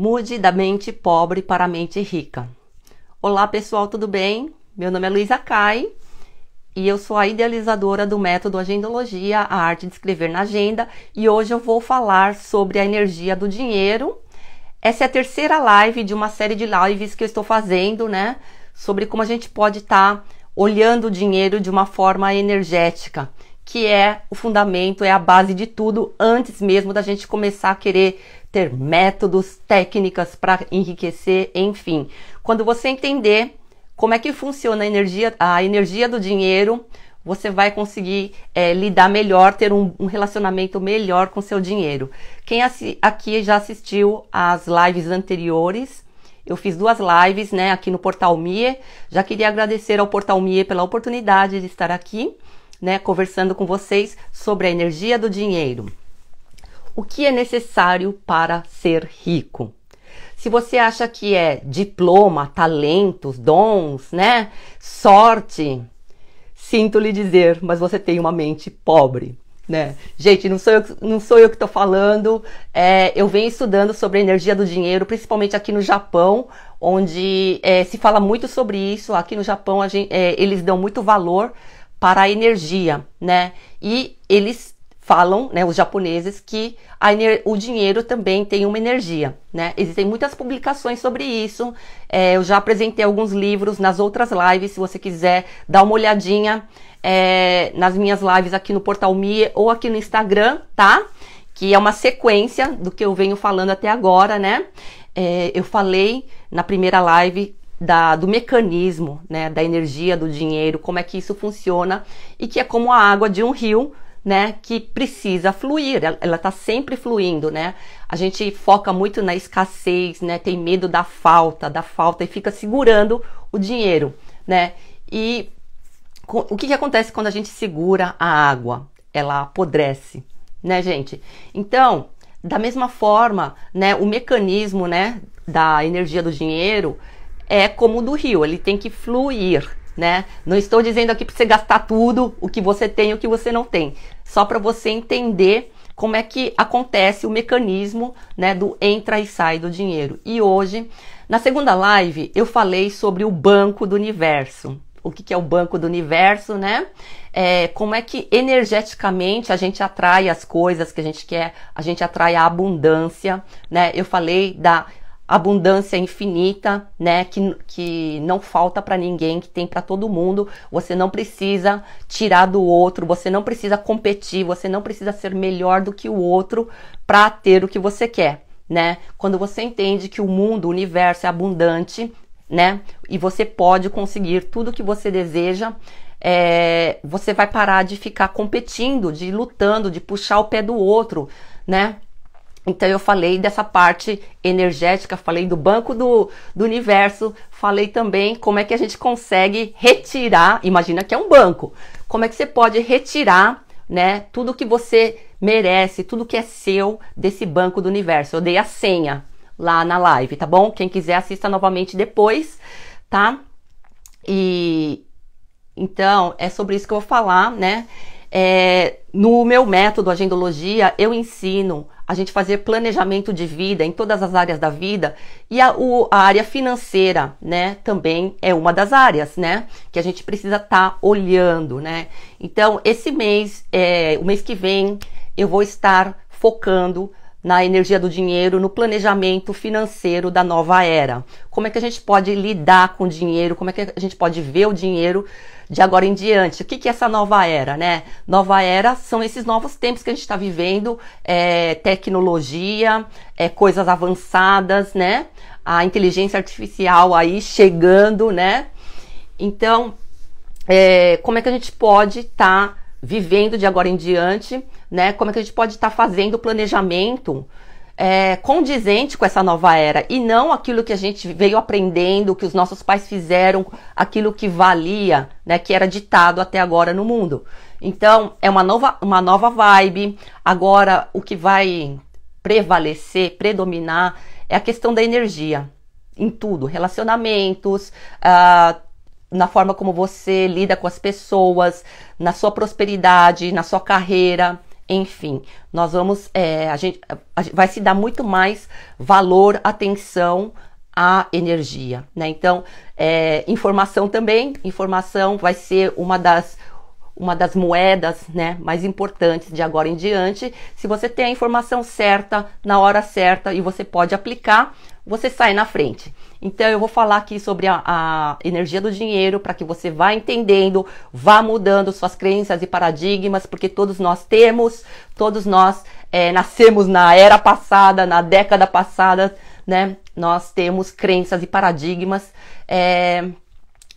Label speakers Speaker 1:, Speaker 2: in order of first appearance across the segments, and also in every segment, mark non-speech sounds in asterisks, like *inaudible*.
Speaker 1: Mude da mente pobre para a mente rica. Olá pessoal, tudo bem? Meu nome é Luísa Kai e eu sou a idealizadora do método Agendologia, a arte de escrever na agenda, e hoje eu vou falar sobre a energia do dinheiro. Essa é a terceira live de uma série de lives que eu estou fazendo, né? Sobre como a gente pode estar tá olhando o dinheiro de uma forma energética, que é o fundamento, é a base de tudo, antes mesmo da gente começar a querer ter métodos, técnicas para enriquecer, enfim. Quando você entender como é que funciona a energia, a energia do dinheiro, você vai conseguir é, lidar melhor, ter um, um, relacionamento melhor com seu dinheiro. Quem aqui já assistiu às lives anteriores, eu fiz duas lives né, aqui no Portal Mie. Já queria agradecer ao Portal Mie pela oportunidade de estar aqui, né, conversando com vocês sobre a energia do dinheiro o que é necessário para ser rico. Se você acha que é diploma, talentos, dons, né? Sorte, sinto lhe dizer, mas você tem uma mente pobre. Né? Gente, não sou eu, não sou eu que estou falando. É, eu venho estudando sobre a energia do dinheiro, principalmente aqui no Japão, onde é, se fala muito sobre isso. Aqui no Japão, gente, é, eles dão muito valor para a energia, né? E eles falam, né, os japoneses, que o dinheiro também tem uma energia, né? Existem muitas publicações sobre isso. É, eu já apresentei alguns livros nas outras lives, se você quiser dar uma olhadinha é, nas minhas lives aqui no Portal Mie ou aqui no Instagram, tá? Que é uma sequência do que eu venho falando até agora, né? É, eu falei na primeira live da, do mecanismo, né, da energia do dinheiro, como é que isso funciona e que é como a água de um rio né, que precisa fluir, ela está sempre fluindo, né? A gente foca muito na escassez, né? Tem medo da falta, da falta e fica segurando o dinheiro, né? E o que, que acontece quando a gente segura a água? Ela apodrece, né, gente? Então, da mesma forma, né, o mecanismo, né, da energia do dinheiro é como o do rio, ele tem que fluir, né? Não estou dizendo aqui para você gastar tudo o que você tem e o que você não tem só para você entender como é que acontece o mecanismo né, do entra e sai do dinheiro. E hoje, na segunda live, eu falei sobre o banco do universo. O que, que é o banco do universo, né? É, como é que energeticamente a gente atrai as coisas que a gente quer, a gente atrai a abundância, né? Eu falei da abundância infinita, né? Que, que não falta para ninguém, que tem para todo mundo. Você não precisa tirar do outro, você não precisa competir, você não precisa ser melhor do que o outro para ter o que você quer, né? Quando você entende que o mundo, o universo é abundante, né? E você pode conseguir tudo que você deseja. É, você vai parar de ficar competindo, de lutando, de puxar o pé do outro, né? Então eu falei dessa parte energética, falei do banco do, do, universo, falei também como é que a gente consegue retirar, imagina que é um banco, como é que você pode retirar, né, tudo que você merece, tudo que é seu desse banco do universo. Eu dei a senha lá na live, tá bom? Quem quiser assista novamente depois, tá? E então é sobre isso que eu vou falar, né? É, no meu método agendologia eu ensino a gente fazer planejamento de vida em todas as áreas da vida e a, o, a área financeira, né, também é uma das áreas, né, que a gente precisa estar tá olhando, né. Então, esse mês, é, o mês que vem, eu vou estar focando na energia do dinheiro, no planejamento financeiro da nova era. Como é que a gente pode lidar com o dinheiro? Como é que a gente pode ver o dinheiro de agora em diante? O que, que é essa nova era, né? Nova era são esses novos tempos que a gente está vivendo, é, tecnologia, é, coisas avançadas, né? A inteligência artificial aí chegando, né? Então, é, como é que a gente pode estar tá vivendo de agora em diante? né? Como é que a gente pode estar tá fazendo o planejamento é, condizente com essa nova era e não aquilo que a gente veio aprendendo, que os nossos pais fizeram, aquilo que valia, né, que era ditado até agora no mundo. Então, é uma nova, uma nova vibe. Agora, o que vai prevalecer, predominar, é a questão da energia em tudo: relacionamentos, ah, na forma como você lida com as pessoas, na sua prosperidade, na sua carreira enfim, nós vamos. É, a gente, a, vai se dar muito mais valor, atenção à energia. Né? Então, é, informação também. Informação vai ser uma das uma das moedas né, mais importantes de agora em diante. Se você tem a informação certa, na hora certa, e você pode aplicar, você sai na frente. Então eu vou falar aqui sobre a, a energia do dinheiro para que você vá entendendo, vá mudando suas crenças e paradigmas, porque todos nós temos, todos nós é, nascemos na era passada, na década passada, né? Nós temos crenças e paradigmas. É,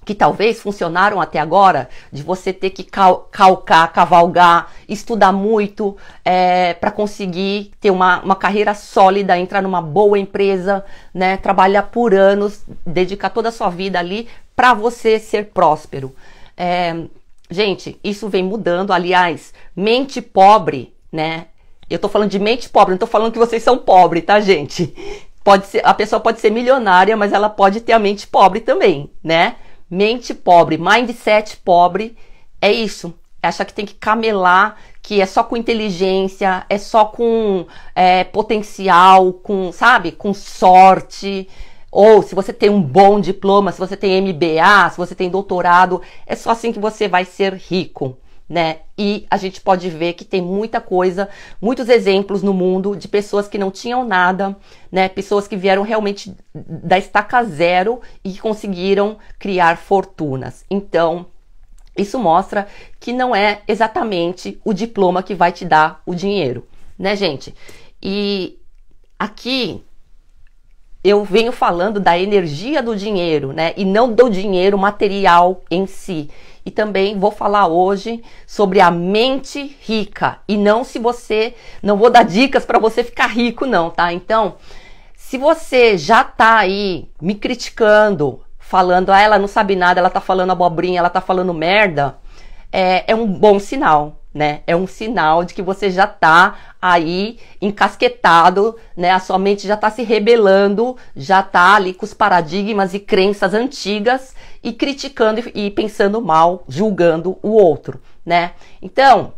Speaker 1: que talvez funcionaram até agora, de você ter que cal calcar, cavalgar, estudar muito é, para conseguir ter uma, uma carreira sólida, entrar numa boa empresa, né, trabalhar por anos, dedicar toda a sua vida ali para você ser próspero. É, gente, isso vem mudando. Aliás, mente pobre, né? Eu tô falando de mente pobre, não tô falando que vocês são pobres, tá, gente? Pode ser, a pessoa pode ser milionária, mas ela pode ter a mente pobre também, né? Mente pobre, mindset pobre, é isso. É achar que tem que camelar, que é só com inteligência, é só com é, potencial, com, sabe, com sorte. Ou se você tem um bom diploma, se você tem MBA, se você tem doutorado, é só assim que você vai ser rico né? E a gente pode ver que tem muita coisa, muitos exemplos no mundo de pessoas que não tinham nada, né? Pessoas que vieram realmente da estaca zero e conseguiram criar fortunas. Então, isso mostra que não é exatamente o diploma que vai te dar o dinheiro, né, gente? E aqui eu venho falando da energia do dinheiro, né? E não do dinheiro material em si e também vou falar hoje sobre a mente rica. E não se você, não vou dar dicas para você ficar rico não, tá? Então, se você já tá aí me criticando, falando, ah, ela não sabe nada, ela tá falando abobrinha, ela tá falando merda, é, é um bom sinal né? É um sinal de que você já tá aí encasquetado, né? A sua mente já tá se rebelando, já tá ali com os paradigmas e crenças antigas e criticando e pensando mal, julgando o outro, né? Então,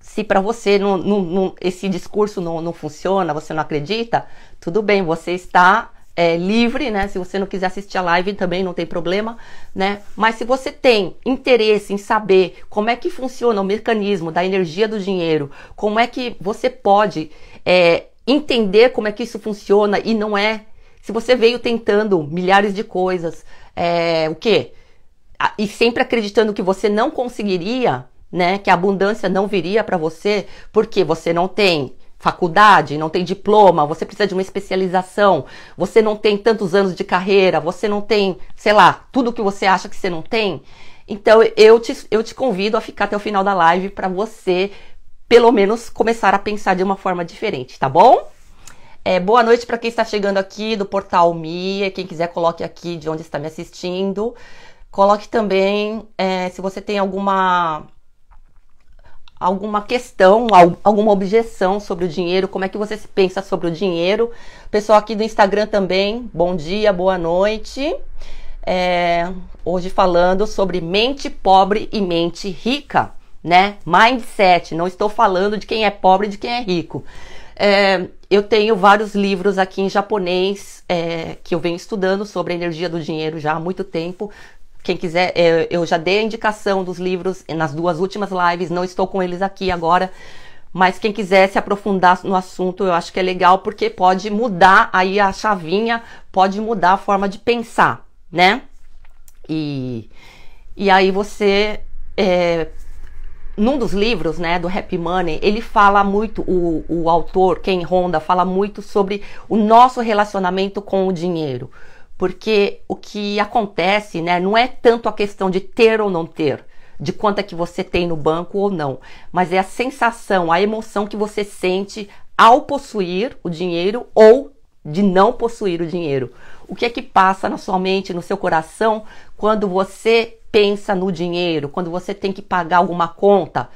Speaker 1: se para você não, não, não, esse discurso não, não funciona, você não acredita, tudo bem, você está é, livre, né? Se você não quiser assistir a live também não tem problema, né? Mas se você tem interesse em saber como é que funciona o mecanismo da energia do dinheiro, como é que você pode é, entender como é que isso funciona e não é, se você veio tentando milhares de coisas, é, o que e sempre acreditando que você não conseguiria, né? Que a abundância não viria para você porque você não tem faculdade, não tem diploma, você precisa de uma especialização, você não tem tantos anos de carreira, você não tem, sei lá, tudo que você acha que você não tem. Então eu te, eu te convido a ficar até o final da live para você, pelo menos, começar a pensar de uma forma diferente, tá bom? É, boa noite para quem está chegando aqui do portal Mia. Quem quiser, coloque aqui de onde está me assistindo. Coloque também é, se você tem alguma alguma questão, alguma objeção sobre o dinheiro, como é que você se pensa sobre o dinheiro. Pessoal aqui do Instagram também, bom dia, boa noite. É, hoje falando sobre mente pobre e mente rica, né? Mindset, não estou falando de quem é pobre e de quem é rico. É, eu tenho vários livros aqui em japonês é, que eu venho estudando sobre a energia do dinheiro já há muito tempo. Quem quiser, é, eu já dei a indicação dos livros nas duas últimas lives, não estou com eles aqui agora, mas quem quiser se aprofundar no assunto, eu acho que é legal porque pode mudar aí a chavinha, pode mudar a forma de pensar, né? E, e aí você. É, num dos livros, né, do Happy Money, ele fala muito, o, o autor, Ken Honda, fala muito sobre o nosso relacionamento com o dinheiro. Porque o que acontece, né, não é tanto a questão de ter ou não ter, de quanto é que você tem no banco ou não, mas é a sensação, a emoção que você sente ao possuir o dinheiro ou de não possuir o dinheiro. O que é que passa na sua mente, no seu coração, quando você pensa no dinheiro, quando você tem que pagar alguma conta?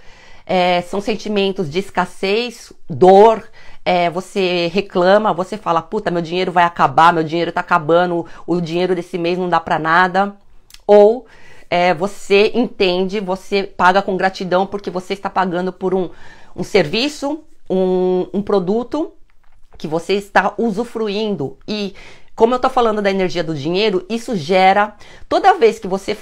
Speaker 1: É, são sentimentos de escassez, dor, é, você reclama, você fala, puta, meu dinheiro vai acabar, meu dinheiro tá acabando, o dinheiro desse mês não dá pra nada. Ou é, você entende, você paga com gratidão porque você está pagando por um, um serviço, um, um produto que você está usufruindo. E como eu tô falando da energia do dinheiro, isso gera. Toda vez que você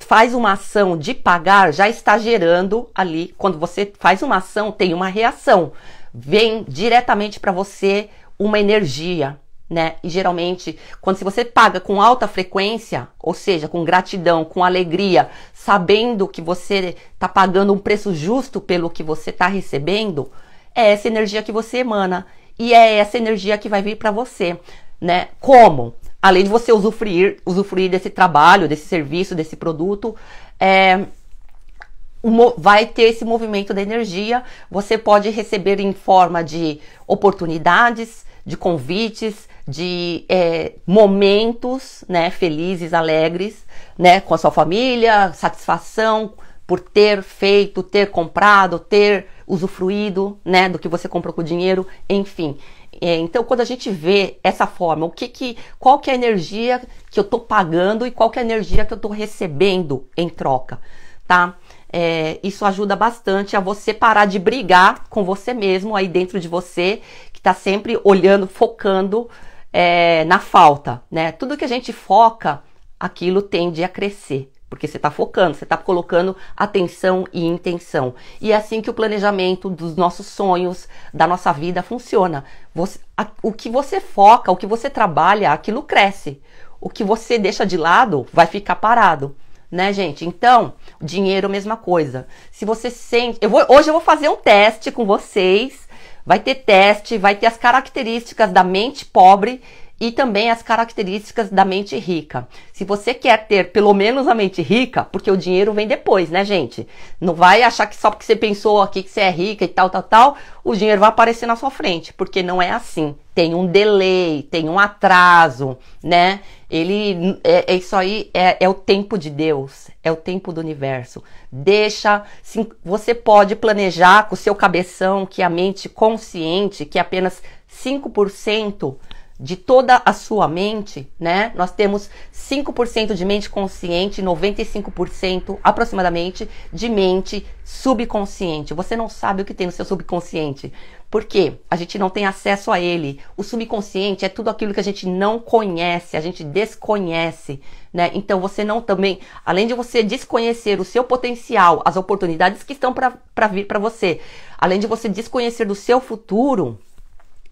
Speaker 1: faz uma ação de pagar, já está gerando ali. Quando você faz uma ação, tem uma reação vem diretamente para você uma energia, né? E geralmente, quando se você paga com alta frequência, ou seja, com gratidão, com alegria, sabendo que você está pagando um preço justo pelo que você está recebendo, é essa energia que você emana e é essa energia que vai vir para você, né? Como? Além de você usufruir, usufruir desse trabalho, desse serviço, desse produto, é, vai ter esse movimento da energia. Você pode receber em forma de oportunidades, de convites, de é, momentos, né, felizes, alegres, né, com a sua família, satisfação por ter feito, ter comprado, ter usufruído, né, do que você comprou com o dinheiro, enfim. É, então, quando a gente vê essa forma, o que que, qual que é a energia que eu estou pagando e qual que é a energia que eu estou recebendo em troca, tá? É, isso ajuda bastante a você parar de brigar com você mesmo aí dentro de você, que está sempre olhando, focando é, na falta, né? Tudo que a gente foca, aquilo tende a crescer porque você está focando, você está colocando atenção e intenção. E é assim que o planejamento dos nossos sonhos, da nossa vida funciona. Você, a, o que você foca, o que você trabalha, aquilo cresce. O que você deixa de lado vai ficar parado né, gente? Então, dinheiro, mesma coisa. Se você sente. Eu vou, hoje eu vou fazer um teste com vocês. Vai ter teste, vai ter as características da mente pobre e também as características da mente rica. Se você quer ter pelo menos a mente rica, porque o dinheiro vem depois, né, gente? Não vai achar que só porque você pensou aqui que você é rica e tal, tal, tal, o dinheiro vai aparecer na sua frente, porque não é assim. Tem um delay, tem um atraso, né? Ele é, é isso aí é, é, o tempo de Deus, é o tempo do universo. Deixa, sim, você pode planejar com o seu cabeção, que é a mente consciente, que é apenas 5% de toda a sua mente, né? Nós temos 5% de mente consciente, 95% aproximadamente de mente subconsciente. Você não sabe o que tem no seu subconsciente. Por quê? A gente não tem acesso a ele. O subconsciente é tudo aquilo que a gente não conhece, a gente desconhece, né? Então você não também, além de você desconhecer o seu potencial, as oportunidades que estão para vir para você, além de você desconhecer do seu futuro,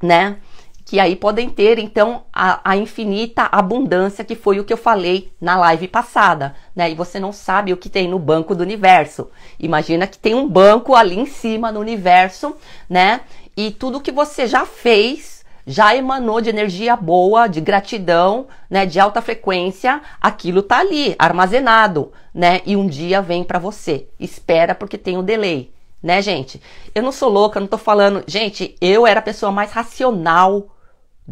Speaker 1: né? que aí podem ter então a, a, infinita abundância que foi o que eu falei na live passada, né? E você não sabe o que tem no banco do universo. Imagina que tem um banco ali em cima no universo, né? E tudo que você já fez já emanou de energia boa, de gratidão, né, de alta frequência, aquilo tá ali armazenado, né? E um dia vem para você. Espera porque tem um delay. Né, gente? Eu não sou louca, não tô falando. Gente, eu era a pessoa mais racional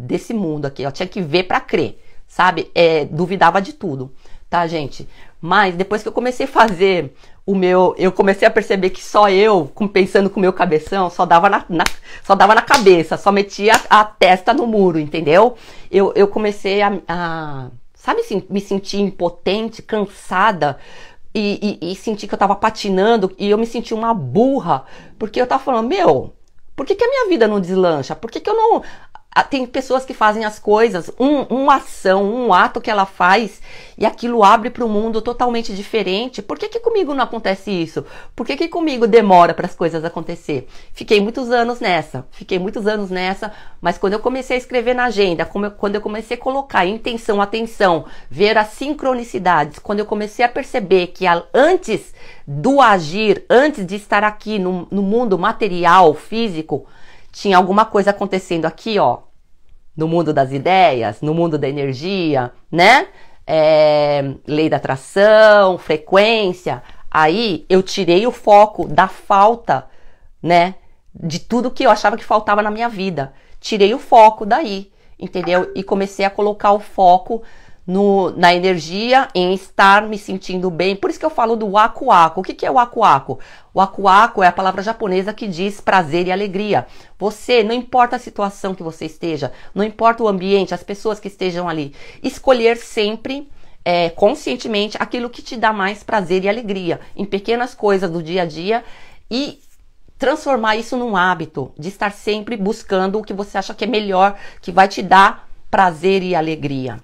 Speaker 1: desse mundo aqui. Eu tinha que ver para crer, sabe? É, duvidava de tudo, tá, gente? Mas depois que eu comecei a fazer o meu, eu comecei a perceber que só eu, pensando com o meu cabeção, só dava na, na só dava na cabeça, só metia a, a testa no muro, entendeu? Eu, eu comecei a, a sabe assim, me sentir impotente, cansada, e, e, e, senti que eu tava patinando e eu me senti uma burra, porque eu tava falando, meu, por que, que a minha vida não deslancha? Por que, que eu não tem pessoas que fazem as coisas, um, uma ação, um ato que ela faz e aquilo abre para o mundo totalmente diferente. Por que, que comigo não acontece isso? Por que, que comigo demora para as coisas acontecer? Fiquei muitos anos nessa, fiquei muitos anos nessa, mas quando eu comecei a escrever na agenda, eu, quando eu comecei a colocar intenção, atenção, ver as sincronicidades, quando eu comecei a perceber que a, antes do agir, antes de estar aqui no, no mundo material, físico, tinha alguma coisa acontecendo aqui, ó, no mundo das ideias, no mundo da energia, né? É, lei da atração, frequência. Aí eu tirei o foco da falta, né? De tudo que eu achava que faltava na minha vida. Tirei o foco daí, entendeu? E comecei a colocar o foco no, na energia, em estar me sentindo bem. Por isso que eu falo do aku-aku. O que, que é o aku-aku? O aku-aku é a palavra japonesa que diz prazer e alegria. Você, não importa a situação que você esteja, não importa o ambiente, as pessoas que estejam ali, escolher sempre é, conscientemente aquilo que te dá mais prazer e alegria em pequenas coisas do dia a dia e transformar isso num hábito de estar sempre buscando o que você acha que é melhor, que vai te dar prazer e alegria.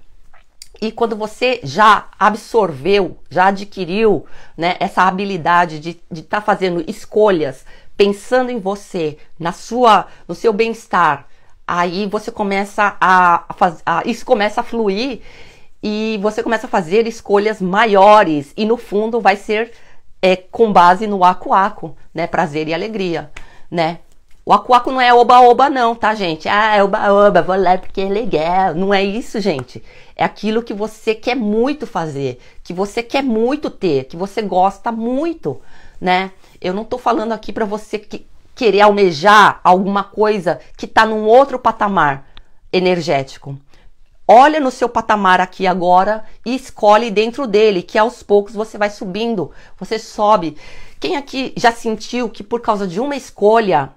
Speaker 1: E quando você já absorveu, já adquiriu né, essa habilidade de estar tá fazendo escolhas, pensando em você, na sua, no seu bem-estar, aí você começa a, a, a isso começa a fluir e você começa a fazer escolhas maiores e no fundo vai ser é, com base no aco aco, né, prazer e alegria, né? O acuaco não é oba-oba não, tá, gente? Ah, é oba-oba, vou lá porque é legal. Não é isso, gente. É aquilo que você quer muito fazer, que você quer muito ter, que você gosta muito, né? Eu não tô falando aqui para você que querer almejar alguma coisa que tá num outro patamar energético. Olha no seu patamar aqui agora e escolhe dentro dele, que aos poucos você vai subindo, você sobe. Quem aqui já sentiu que por causa de uma escolha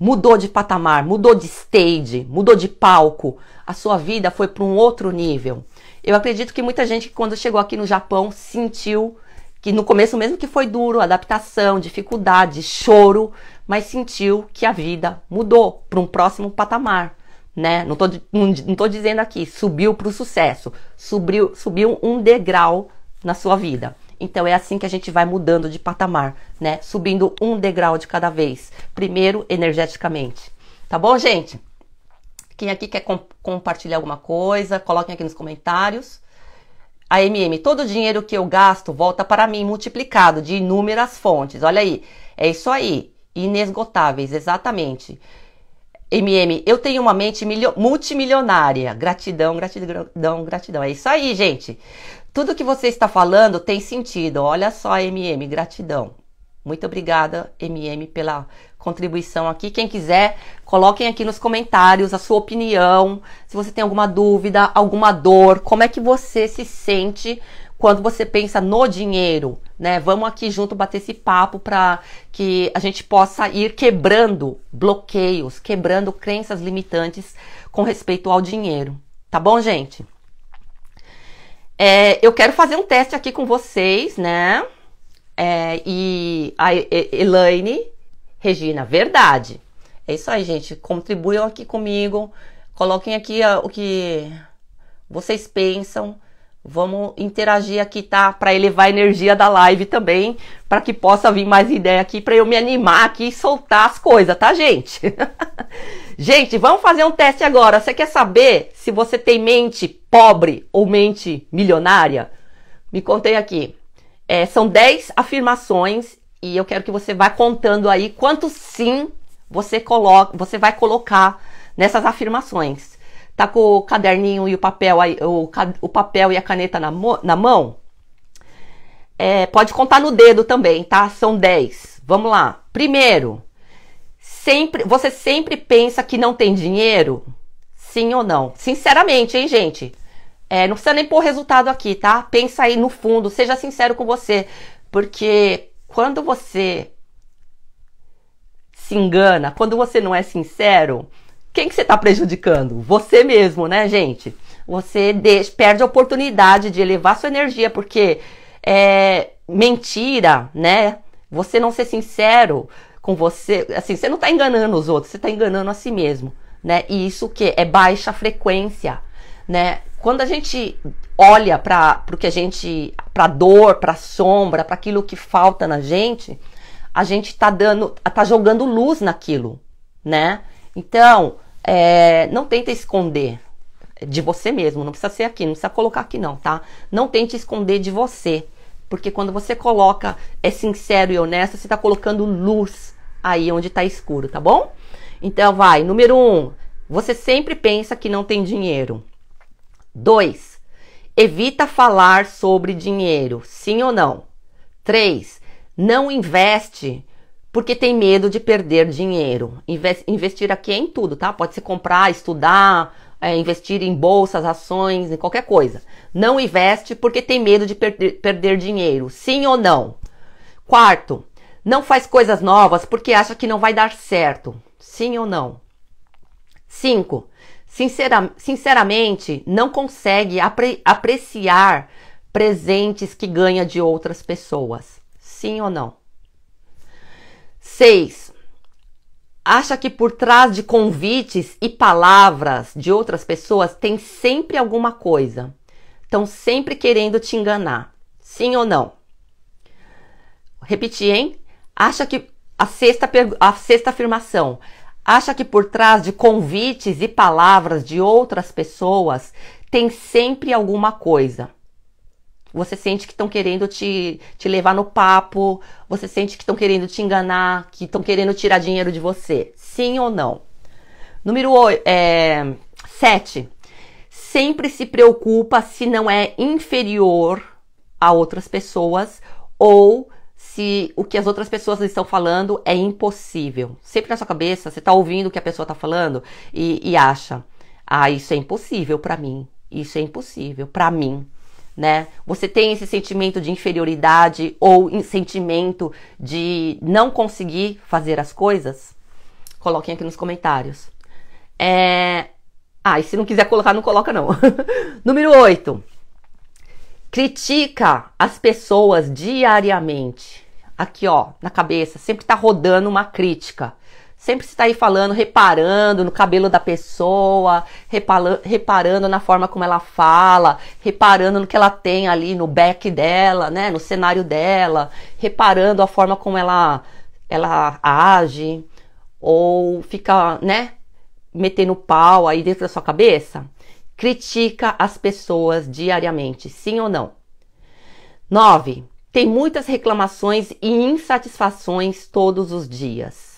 Speaker 1: mudou de patamar, mudou de stage, mudou de palco, a sua vida foi para um outro nível. Eu acredito que muita gente, quando chegou aqui no Japão, sentiu que no começo, mesmo que foi duro, adaptação, dificuldade, choro, mas sentiu que a vida mudou para um próximo patamar. Né? Não, tô, não, não tô dizendo aqui, subiu para o sucesso, subiu, subiu um degrau na sua vida. Então é assim que a gente vai mudando de patamar, né? Subindo um degrau de cada vez. Primeiro, energeticamente. Tá bom, gente? Quem aqui quer comp compartilhar alguma coisa, coloquem aqui nos comentários. A MM, todo o dinheiro que eu gasto volta para mim multiplicado de inúmeras fontes. Olha aí, é isso aí. Inesgotáveis, exatamente. MM, eu tenho uma mente multimilionária. Gratidão, gratidão, gratidão. É isso aí, gente. Tudo que você está falando tem sentido. Olha só, MM, gratidão. Muito obrigada, MM, pela contribuição aqui. Quem quiser, coloquem aqui nos comentários a sua opinião, se você tem alguma dúvida, alguma dor, como é que você se sente quando você pensa no dinheiro, né? Vamos aqui junto bater esse papo para que a gente possa ir quebrando bloqueios, quebrando crenças limitantes com respeito ao dinheiro. Tá bom, gente? É, eu quero fazer um teste aqui com vocês, né? É, e a Elaine, Regina, verdade. É isso aí, gente. Contribuam aqui comigo. Coloquem aqui o que vocês pensam. Vamos interagir aqui, tá? Para elevar a energia da live também, para que possa vir mais ideia aqui, para eu me animar aqui e soltar as coisas, tá, gente? *laughs* gente, vamos fazer um teste agora. Você quer saber se você tem mente pobre ou mente milionária? Me contei aqui. É, são 10 afirmações e eu quero que você vá contando aí quanto sim você coloca, você vai colocar nessas afirmações tá com o caderninho e o papel, o, o papel e a caneta na, na mão, é, pode contar no dedo também, tá? São 10. Vamos lá. Primeiro, sempre, você sempre pensa que não tem dinheiro? Sim ou não? Sinceramente, hein, gente? É, não precisa nem pôr resultado aqui, tá? Pensa aí no fundo, seja sincero com você. Porque quando você se engana, quando você não é sincero, quem que você está prejudicando? Você mesmo, né, gente? Você deixa, perde a oportunidade de elevar sua energia, porque é, mentira, né? Você não ser sincero com você, assim, você não está enganando os outros, você está enganando a si mesmo, né? E isso que é baixa frequência, né? Quando a gente olha para o que a gente, para dor, para sombra, para aquilo que falta na gente, a gente está dando, tá jogando luz naquilo, né? Então, é, não tenta esconder de você mesmo, não precisa ser aqui, não precisa colocar aqui não, tá? Não tente esconder de você, porque quando você coloca, é sincero e honesto, você está colocando luz aí onde está escuro, tá bom? Então vai, número um, você sempre pensa que não tem dinheiro. Dois, evita falar sobre dinheiro, sim ou não? Três, não investe porque tem medo de perder dinheiro. Investir aqui é em tudo, tá? Pode ser comprar, estudar, é, investir em bolsas, ações, em qualquer coisa. Não investe porque tem medo de per perder dinheiro, sim ou não? Quarto, não faz coisas novas porque acha que não vai dar certo, sim ou não? Cinco, sincera sinceramente, não consegue apre apreciar presentes que ganha de outras pessoas, sim ou não? 6. Acha que por trás de convites e palavras de outras pessoas tem sempre alguma coisa. Estão sempre querendo te enganar. Sim ou não? Repetir, hein? Acha que a sexta, a sexta afirmação. Acha que por trás de convites e palavras de outras pessoas tem sempre alguma coisa. Você sente que estão querendo te, te levar no papo, você sente que estão querendo te enganar, que estão querendo tirar dinheiro de você. Sim ou não? Número 8, é, 7. Sempre se preocupa se não é inferior a outras pessoas ou se o que as outras pessoas estão falando é impossível. Sempre na sua cabeça, você está ouvindo o que a pessoa está falando e, e acha: ah, isso é impossível para mim, isso é impossível para mim né? Você tem esse sentimento de inferioridade ou sentimento de não conseguir fazer as coisas? Coloquem aqui nos comentários. É... Ah, e se não quiser colocar, não coloca não. *laughs* Número 8. Critica as pessoas diariamente. Aqui, ó, na cabeça, sempre tá rodando uma crítica. Sempre está aí falando, reparando no cabelo da pessoa, reparando na forma como ela fala, reparando no que ela tem ali no back dela, né? No cenário dela, reparando a forma como ela, ela age, ou fica, né? Metendo pau aí dentro da sua cabeça. Critica as pessoas diariamente, sim ou não? 9. Tem muitas reclamações e insatisfações todos os dias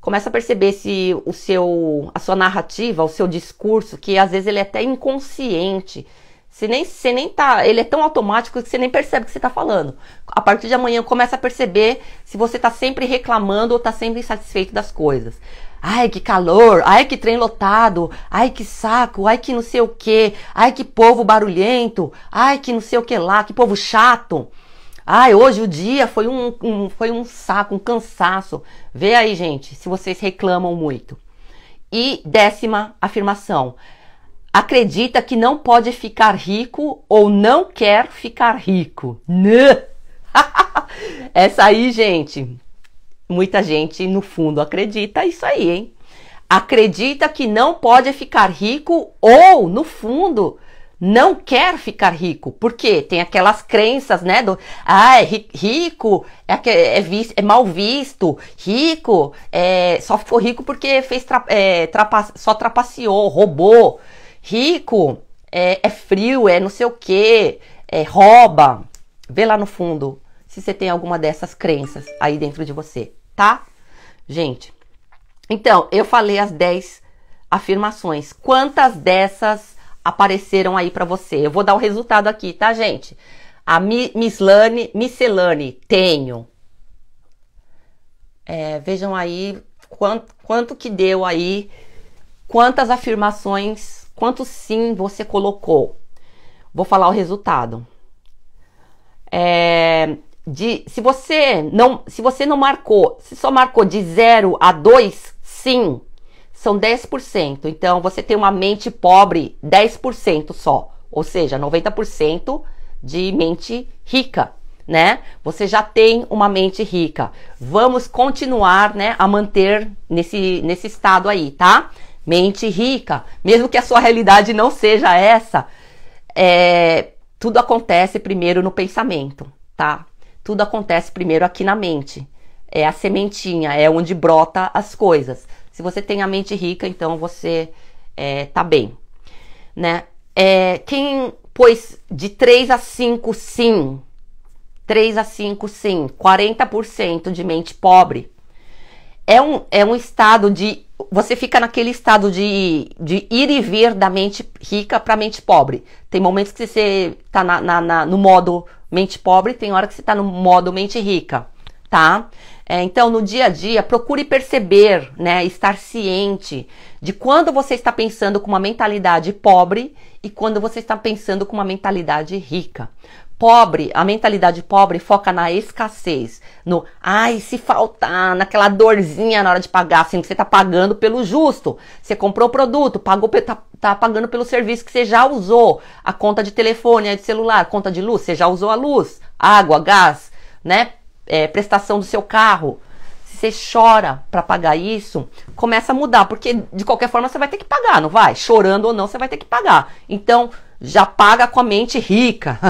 Speaker 1: começa a perceber se o seu, a sua narrativa, o seu discurso, que às vezes ele é até inconsciente. Você nem, você nem tá, ele é tão automático que você nem percebe o que você está falando. A partir de amanhã começa a perceber se você está sempre reclamando ou está sempre insatisfeito das coisas. Ai, que calor, ai que trem lotado, ai que saco, ai que não sei o que, ai que povo barulhento, ai que não sei o que lá, que povo chato. Ai, hoje o dia foi um, um, foi um saco, um cansaço. Vê aí, gente, se vocês reclamam muito. E décima afirmação. Acredita que não pode ficar rico ou não quer ficar rico. Nã! *laughs* Essa aí, gente, muita gente no fundo acredita isso aí, hein? Acredita que não pode ficar rico ou, no fundo, não quer ficar rico, porque tem aquelas crenças, né, do, ah, é rico é, é, visto, é mal visto, rico é, só ficou rico porque fez tra, é, trapa, só trapaceou, roubou, rico é, é frio, é não sei o que, é, rouba. Vê lá no fundo se você tem alguma dessas crenças aí dentro de você, tá? Gente, então, eu falei as 10 afirmações. Quantas dessas apareceram aí para você. Eu vou dar o resultado aqui, tá, gente? A Miss Mislane, Miscelane, tenho. É, vejam aí quanto, quanto que deu aí, quantas afirmações, quantos sim você colocou. Vou falar o resultado. É, de, se você não se você não marcou, se só marcou de 0 a 2, sim, são 10%. Então, você tem uma mente pobre 10% só. Ou seja, 90% de mente rica, né? Você já tem uma mente rica. Vamos continuar, né, a manter nesse, nesse estado aí, tá? Mente rica, mesmo que a sua realidade não seja essa, é, tudo acontece primeiro no pensamento, tá? Tudo acontece primeiro aqui na mente. É a sementinha, é onde brota as coisas. Se você tem a mente rica, então você é, tá bem, né? É, quem pôs de 3 a 5 sim, 3 a 5 sim, 40% de mente pobre, é um, é um estado de. Você fica naquele estado de, de ir e vir da mente rica para mente pobre. Tem momentos que você tá na, na, na, no modo mente pobre, tem hora que você tá no modo mente rica, tá? É, então, no dia a dia, procure perceber, né, estar ciente de quando você está pensando com uma mentalidade pobre e quando você está pensando com uma mentalidade rica. Pobre, a mentalidade pobre foca na escassez, no ai, se faltar, naquela dorzinha na hora de pagar, assim, que você está pagando pelo justo. Você comprou o produto, pagou, tá, tá pagando pelo serviço que você já usou. A conta de telefone, a de celular, conta de luz, você já usou a luz, água, gás, né? é, prestação do seu carro, se você chora para pagar isso, começa a mudar, porque de qualquer forma você vai ter que pagar, não vai? Chorando ou não, você vai ter que pagar. Então, já paga com a mente rica *laughs*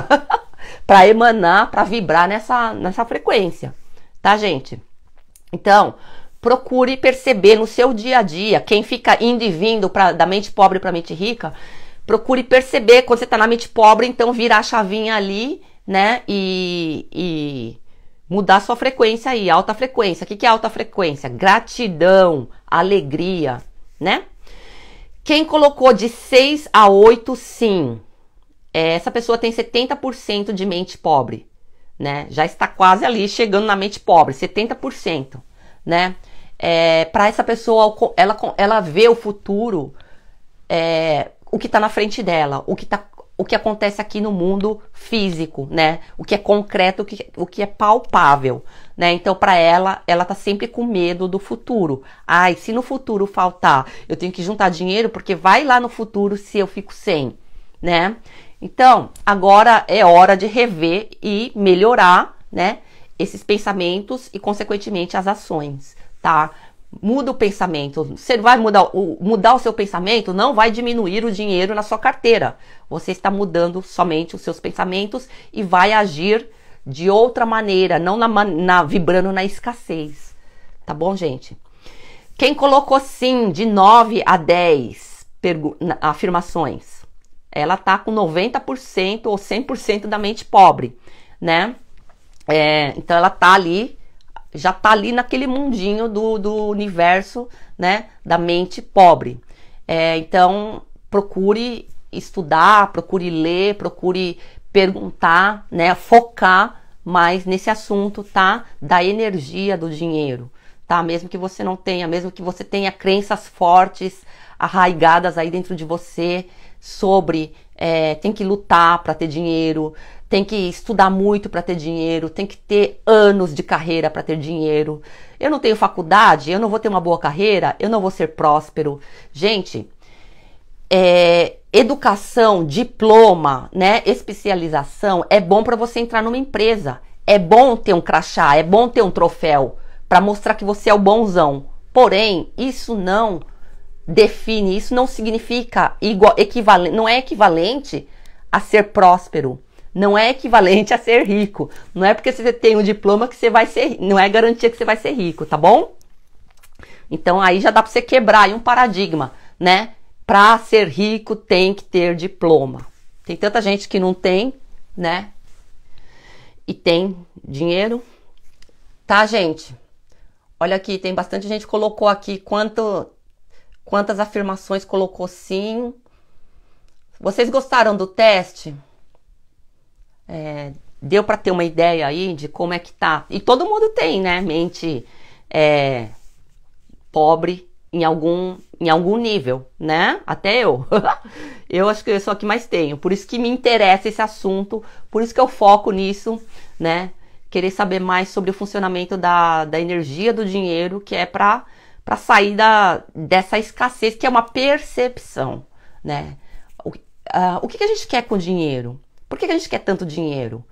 Speaker 1: para emanar, para vibrar nessa, nessa frequência, tá, gente? Então, procure perceber no seu dia a dia, quem fica indo e vindo pra, da mente pobre para mente rica, procure perceber quando você está na mente pobre, então virar a chavinha ali, né? E, e mudar sua frequência aí, alta frequência. O que, que é alta frequência? Gratidão, alegria, né? Quem colocou de 6 a 8, sim. É, essa pessoa tem 70% de mente pobre, né? Já está quase ali chegando na mente pobre, 70%, né? É, para essa pessoa, ela, ela vê o futuro, é, o que está na frente dela, o que está o que acontece aqui no mundo físico, né? O que é concreto, o que, o que é palpável, né? Então, para ela, ela tá sempre com medo do futuro. Ai, se no futuro faltar, eu tenho que juntar dinheiro porque vai lá no futuro se eu fico sem, né? Então, agora é hora de rever e melhorar, né? Esses pensamentos e, consequentemente, as ações, tá? Muda o pensamento. Você vai mudar o, mudar o seu pensamento, não vai diminuir o dinheiro na sua carteira. Você está mudando somente os seus pensamentos e vai agir de outra maneira, não na, na vibrando na escassez. Tá bom, gente? Quem colocou sim de 9 a 10 afirmações? Ela tá com 90% ou 100% da mente pobre, né? É, então ela tá ali já tá ali naquele mundinho do, do universo, né, da mente pobre. É, então, procure estudar, procure ler, procure perguntar, né, focar mais nesse assunto, tá? Da energia do dinheiro, tá? Mesmo que você não tenha, mesmo que você tenha crenças fortes arraigadas aí dentro de você sobre é, tem que lutar para ter dinheiro, tem que estudar muito para ter dinheiro, tem que ter anos de carreira para ter dinheiro. Eu não tenho faculdade, eu não vou ter uma boa carreira, eu não vou ser próspero. Gente, é, educação, diploma, né, especialização é bom para você entrar numa empresa. É bom ter um crachá, é bom ter um troféu para mostrar que você é o bonzão. Porém, isso não define, isso não significa igual, equivalente, não é equivalente a ser próspero não é equivalente a ser rico. Não é porque você tem um diploma que você vai ser, não é garantia que você vai ser rico, tá bom? Então aí já dá para você quebrar aí um paradigma, né? Para ser rico tem que ter diploma. Tem tanta gente que não tem, né? E tem dinheiro. Tá, gente? Olha aqui, tem bastante gente colocou aqui quanto quantas afirmações colocou sim. Vocês gostaram do teste? É, deu para ter uma ideia aí de como é que tá. E todo mundo tem, né? Mente é, pobre em algum, em algum nível, né? Até eu. *laughs* eu acho que eu sou a que mais tenho. Por isso que me interessa esse assunto, por isso que eu foco nisso, né? Querer saber mais sobre o funcionamento da, da energia do dinheiro, que é para para sair da, dessa escassez que é uma percepção, né? O, uh, o que, que a gente quer com o dinheiro? Por que a gente quer tanto dinheiro,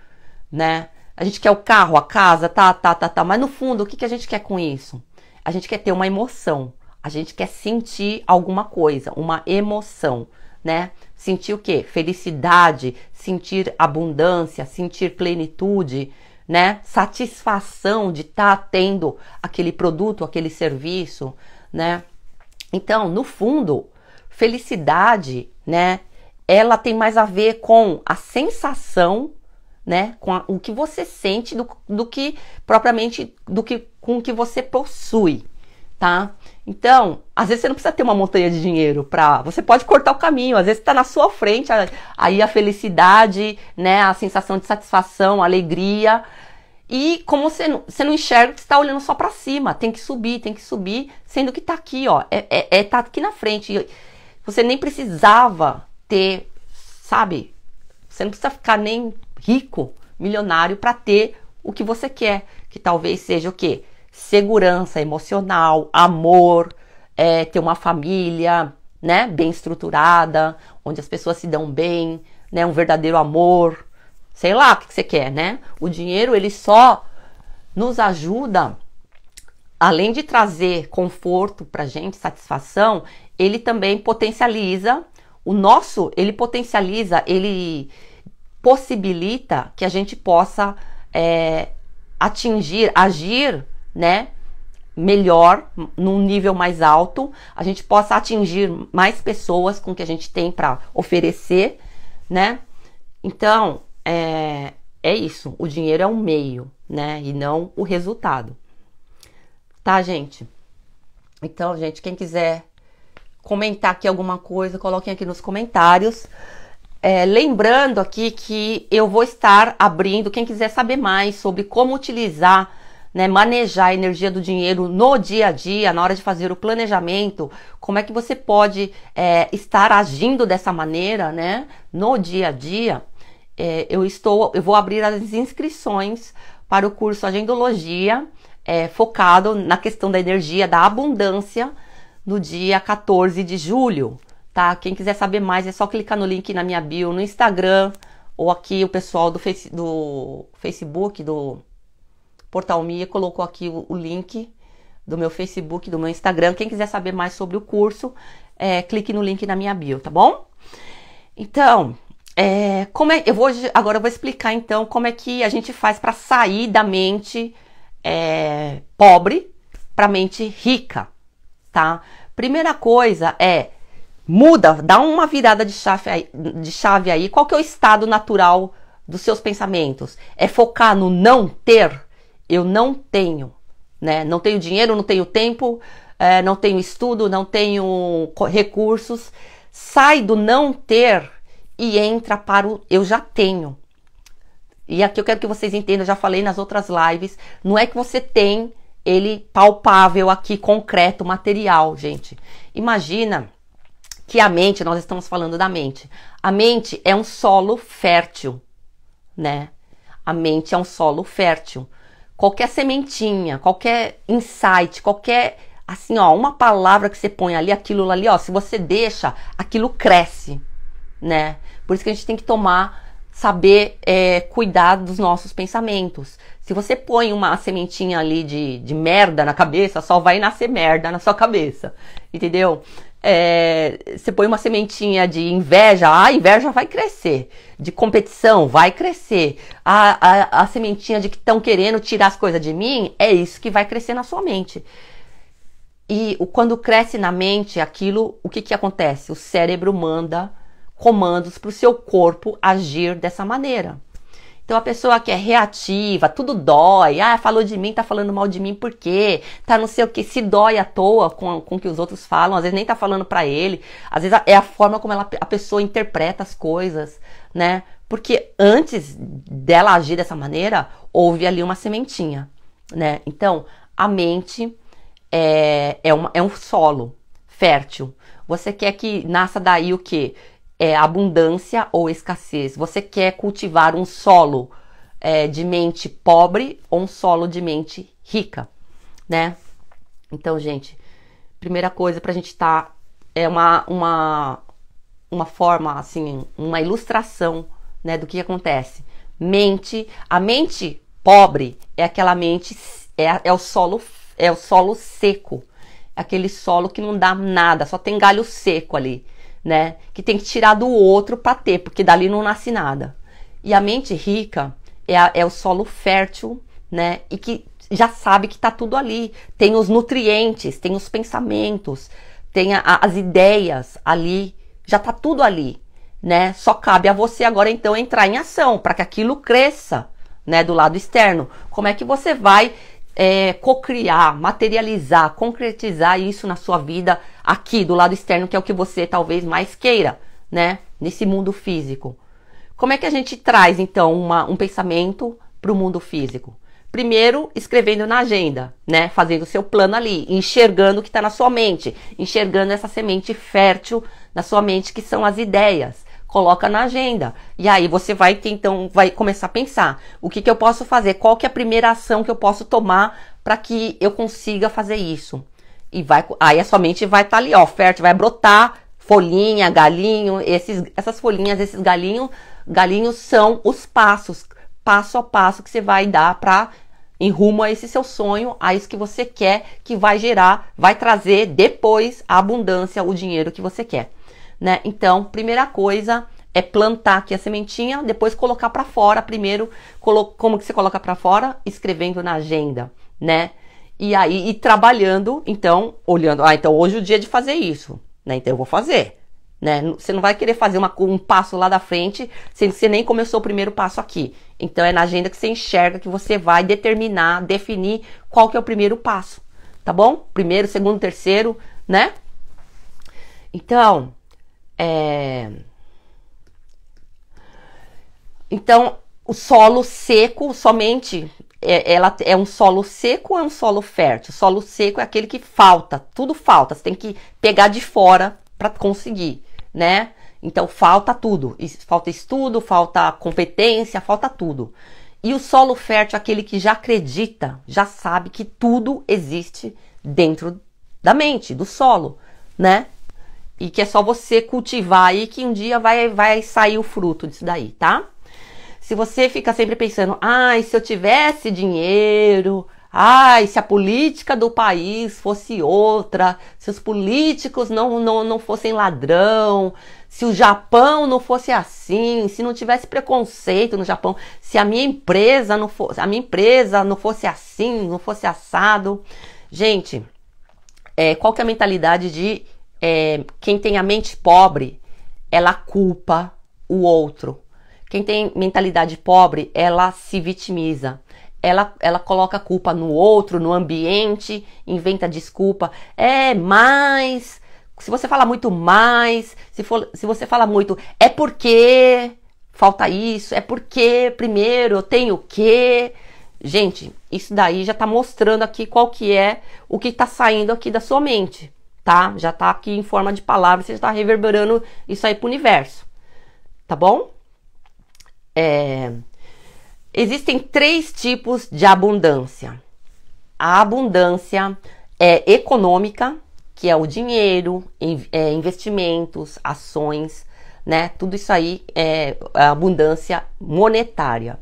Speaker 1: né? A gente quer o carro, a casa, tá, tá, tá, tá. Mas no fundo, o que, que a gente quer com isso? A gente quer ter uma emoção. A gente quer sentir alguma coisa, uma emoção, né? Sentir o quê? Felicidade, sentir abundância, sentir plenitude, né? Satisfação de estar tá tendo aquele produto, aquele serviço, né? Então, no fundo, felicidade, né? ela tem mais a ver com a sensação, né, com a, o que você sente do, do que propriamente do que com o que você possui, tá? Então, às vezes você não precisa ter uma montanha de dinheiro para, você pode cortar o caminho, às vezes está na sua frente aí a felicidade, né, a sensação de satisfação, alegria, e como você não, você não enxerga, você está olhando só para cima. Tem que subir, tem que subir. Sendo que está aqui, ó. É, é, é tá aqui na frente. Você nem precisava ter, sabe? Você não precisa ficar nem rico, milionário, para ter o que você quer, que talvez seja o quê? Segurança emocional, amor, é, ter uma família, né, bem estruturada, onde as pessoas se dão bem, né, um verdadeiro amor, sei lá o que, que você quer, né? O dinheiro ele só nos ajuda, além de trazer conforto para gente, satisfação, ele também potencializa o nosso, ele potencializa, ele possibilita que a gente possa é, atingir, agir, né? Melhor, num nível mais alto, a gente possa atingir mais pessoas com o que a gente tem para oferecer, né? Então, é, é isso. O dinheiro é um meio, né? E não o resultado. Tá, gente? Então, gente, quem quiser comentar aqui alguma coisa, coloquem aqui nos comentários. É, lembrando aqui que eu vou estar abrindo, quem quiser saber mais sobre como utilizar, né, manejar a energia do dinheiro no dia a dia, na hora de fazer o planejamento, como é que você pode é, estar agindo dessa maneira, né, no dia a dia, é, eu estou, eu vou abrir as inscrições para o curso Agendologia, é, focado na questão da energia, da abundância, no dia 14 de julho, tá? Quem quiser saber mais é só clicar no link na minha bio no Instagram ou aqui o pessoal do, face, do Facebook, do Portal Mia, colocou aqui o, o, link do meu Facebook, do meu Instagram. Quem quiser saber mais sobre o curso, é, clique no link na minha bio, tá bom? Então, é, como é, eu vou agora eu vou explicar então como é que a gente faz para sair da mente é, pobre para mente rica, tá? Primeira coisa é muda, dá uma virada de chave aí, de chave aí. Qual que é o estado natural dos seus pensamentos? É focar no não ter? Eu não tenho, né? Não tenho dinheiro, não tenho tempo, é, não tenho estudo, não tenho recursos. Sai do não ter e entra para o eu já tenho. E aqui eu quero que vocês entendam, eu já falei nas outras lives, não é que você tem ele palpável aqui, concreto, material, gente. Imagina que a mente, nós estamos falando da mente. A mente é um solo fértil, né? A mente é um solo fértil. Qualquer sementinha, qualquer insight, qualquer assim, ó, uma palavra que você põe ali, aquilo ali, ó, se você deixa, aquilo cresce, né? Por isso que a gente tem que tomar, saber é, cuidar dos nossos pensamentos, se você põe uma sementinha ali de, de merda na cabeça, só vai nascer merda na sua cabeça. Entendeu? É, você põe uma sementinha de inveja, a inveja vai crescer. De competição, vai crescer. A, a, a sementinha de que estão querendo tirar as coisas de mim, é isso que vai crescer na sua mente. E quando cresce na mente aquilo, o que, que acontece? O cérebro manda comandos para o seu corpo agir dessa maneira. Então a pessoa que é reativa, tudo dói. Ah, falou de mim, tá falando mal de mim, por quê? Tá não sei o que, se dói à toa com, com o que os outros falam, às vezes nem tá falando pra ele. Às vezes é a forma como ela, a pessoa interpreta as coisas, né? Porque antes dela agir dessa maneira, houve ali uma sementinha, né? Então, a mente é, é, uma, é um solo fértil. Você quer que nasça daí o quê? é, abundância ou escassez. Você quer cultivar um solo é, de mente pobre ou um solo de mente rica, né? Então, gente, primeira coisa para a gente estar tá, é uma, uma uma forma assim, uma ilustração, né, do que acontece. Mente, a mente pobre é aquela mente é, é o solo é o solo seco, é aquele solo que não dá nada, só tem galho seco ali né? Que tem que tirar do outro para ter, porque dali não nasce nada. E a mente rica é, a, é o solo fértil, né? E que já sabe que está tudo ali. Tem os nutrientes, tem os pensamentos, tem a, as ideias ali. Já está tudo ali, né? Só cabe a você agora então entrar em ação para que aquilo cresça, né? Do lado externo. Como é que você vai é, cocriar, materializar, concretizar isso na sua vida? aqui do lado externo, que é o que você talvez mais queira, né? Nesse mundo físico. Como é que a gente traz então uma, um pensamento para o mundo físico? Primeiro, escrevendo na agenda, né? Fazendo o seu plano ali, enxergando o que está na sua mente, enxergando essa semente fértil na sua mente que são as ideias coloca na agenda. E aí você vai ter, então, vai começar a pensar o que, que eu posso fazer, qual que é a primeira ação que eu posso tomar para que eu consiga fazer isso. E vai, aí a sua mente vai estar tá ali, ó, fértil, vai brotar folhinha, galinho, esses, essas folhinhas, esses galinhos, galinhos são os passos, passo a passo que você vai dar para em rumo a esse seu sonho, a isso que você quer, que vai gerar, vai trazer depois a abundância, o dinheiro que você quer, né? Então, primeira coisa é plantar aqui a sementinha, depois colocar para fora. Primeiro, como que você coloca para fora? Escrevendo na agenda, né? e aí e trabalhando, então, olhando, ah, então hoje é o dia de fazer isso, né? Então eu vou fazer, né? Você não vai querer fazer uma, um passo lá da frente, sendo que você nem começou o primeiro passo aqui. Então é na agenda que você enxerga que você vai determinar, definir qual que é o primeiro passo, tá bom? Primeiro, segundo, terceiro, né? Então, é... Então, o solo seco somente é, ela é um solo seco ou é um solo fértil? Solo seco é aquele que falta, tudo falta, você tem que pegar de fora para conseguir, né? Então falta tudo, falta estudo, falta competência, falta tudo. E o solo fértil é aquele que já acredita, já sabe que tudo existe dentro da mente, do solo, né? E que é só você cultivar aí que um dia vai, vai sair o fruto disso daí, tá? Se você fica sempre pensando, ai, se eu tivesse dinheiro, ai, se a política do país fosse outra, se os políticos não, não, não fossem ladrão, se o Japão não fosse assim, se não tivesse preconceito no Japão, se a minha empresa não fosse, a minha empresa não fosse assim, não fosse assado. Gente, é, qual que é a mentalidade de é, quem tem a mente pobre? Ela culpa o outro, quem tem mentalidade pobre, ela se vitimiza. Ela, ela coloca a culpa no outro, no ambiente, inventa desculpa. É mais. Se você fala muito mais, se, for, se você fala muito, é porque falta isso, é porque primeiro eu tenho o quê? Gente, isso daí já tá mostrando aqui qual que é o que tá saindo aqui da sua mente, tá? Já tá aqui em forma de palavra, você já tá reverberando isso aí pro universo. Tá bom? É, existem três tipos de abundância. A abundância é econômica, que é o dinheiro, é, investimentos, ações, né? Tudo isso aí é abundância monetária.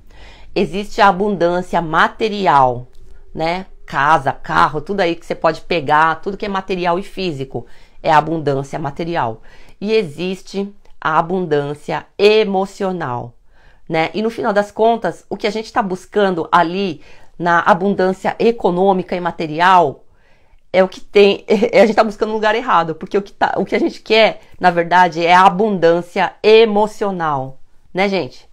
Speaker 1: Existe a abundância material, né? Casa, carro, tudo aí que você pode pegar, tudo que é material e físico é abundância material. E existe a abundância emocional, né? E no final das contas, o que a gente está buscando ali na abundância econômica e material é o que tem. *laughs* É, a gente está buscando no lugar errado, porque o que, tá, o que a gente quer, na verdade, é a abundância emocional, né, gente?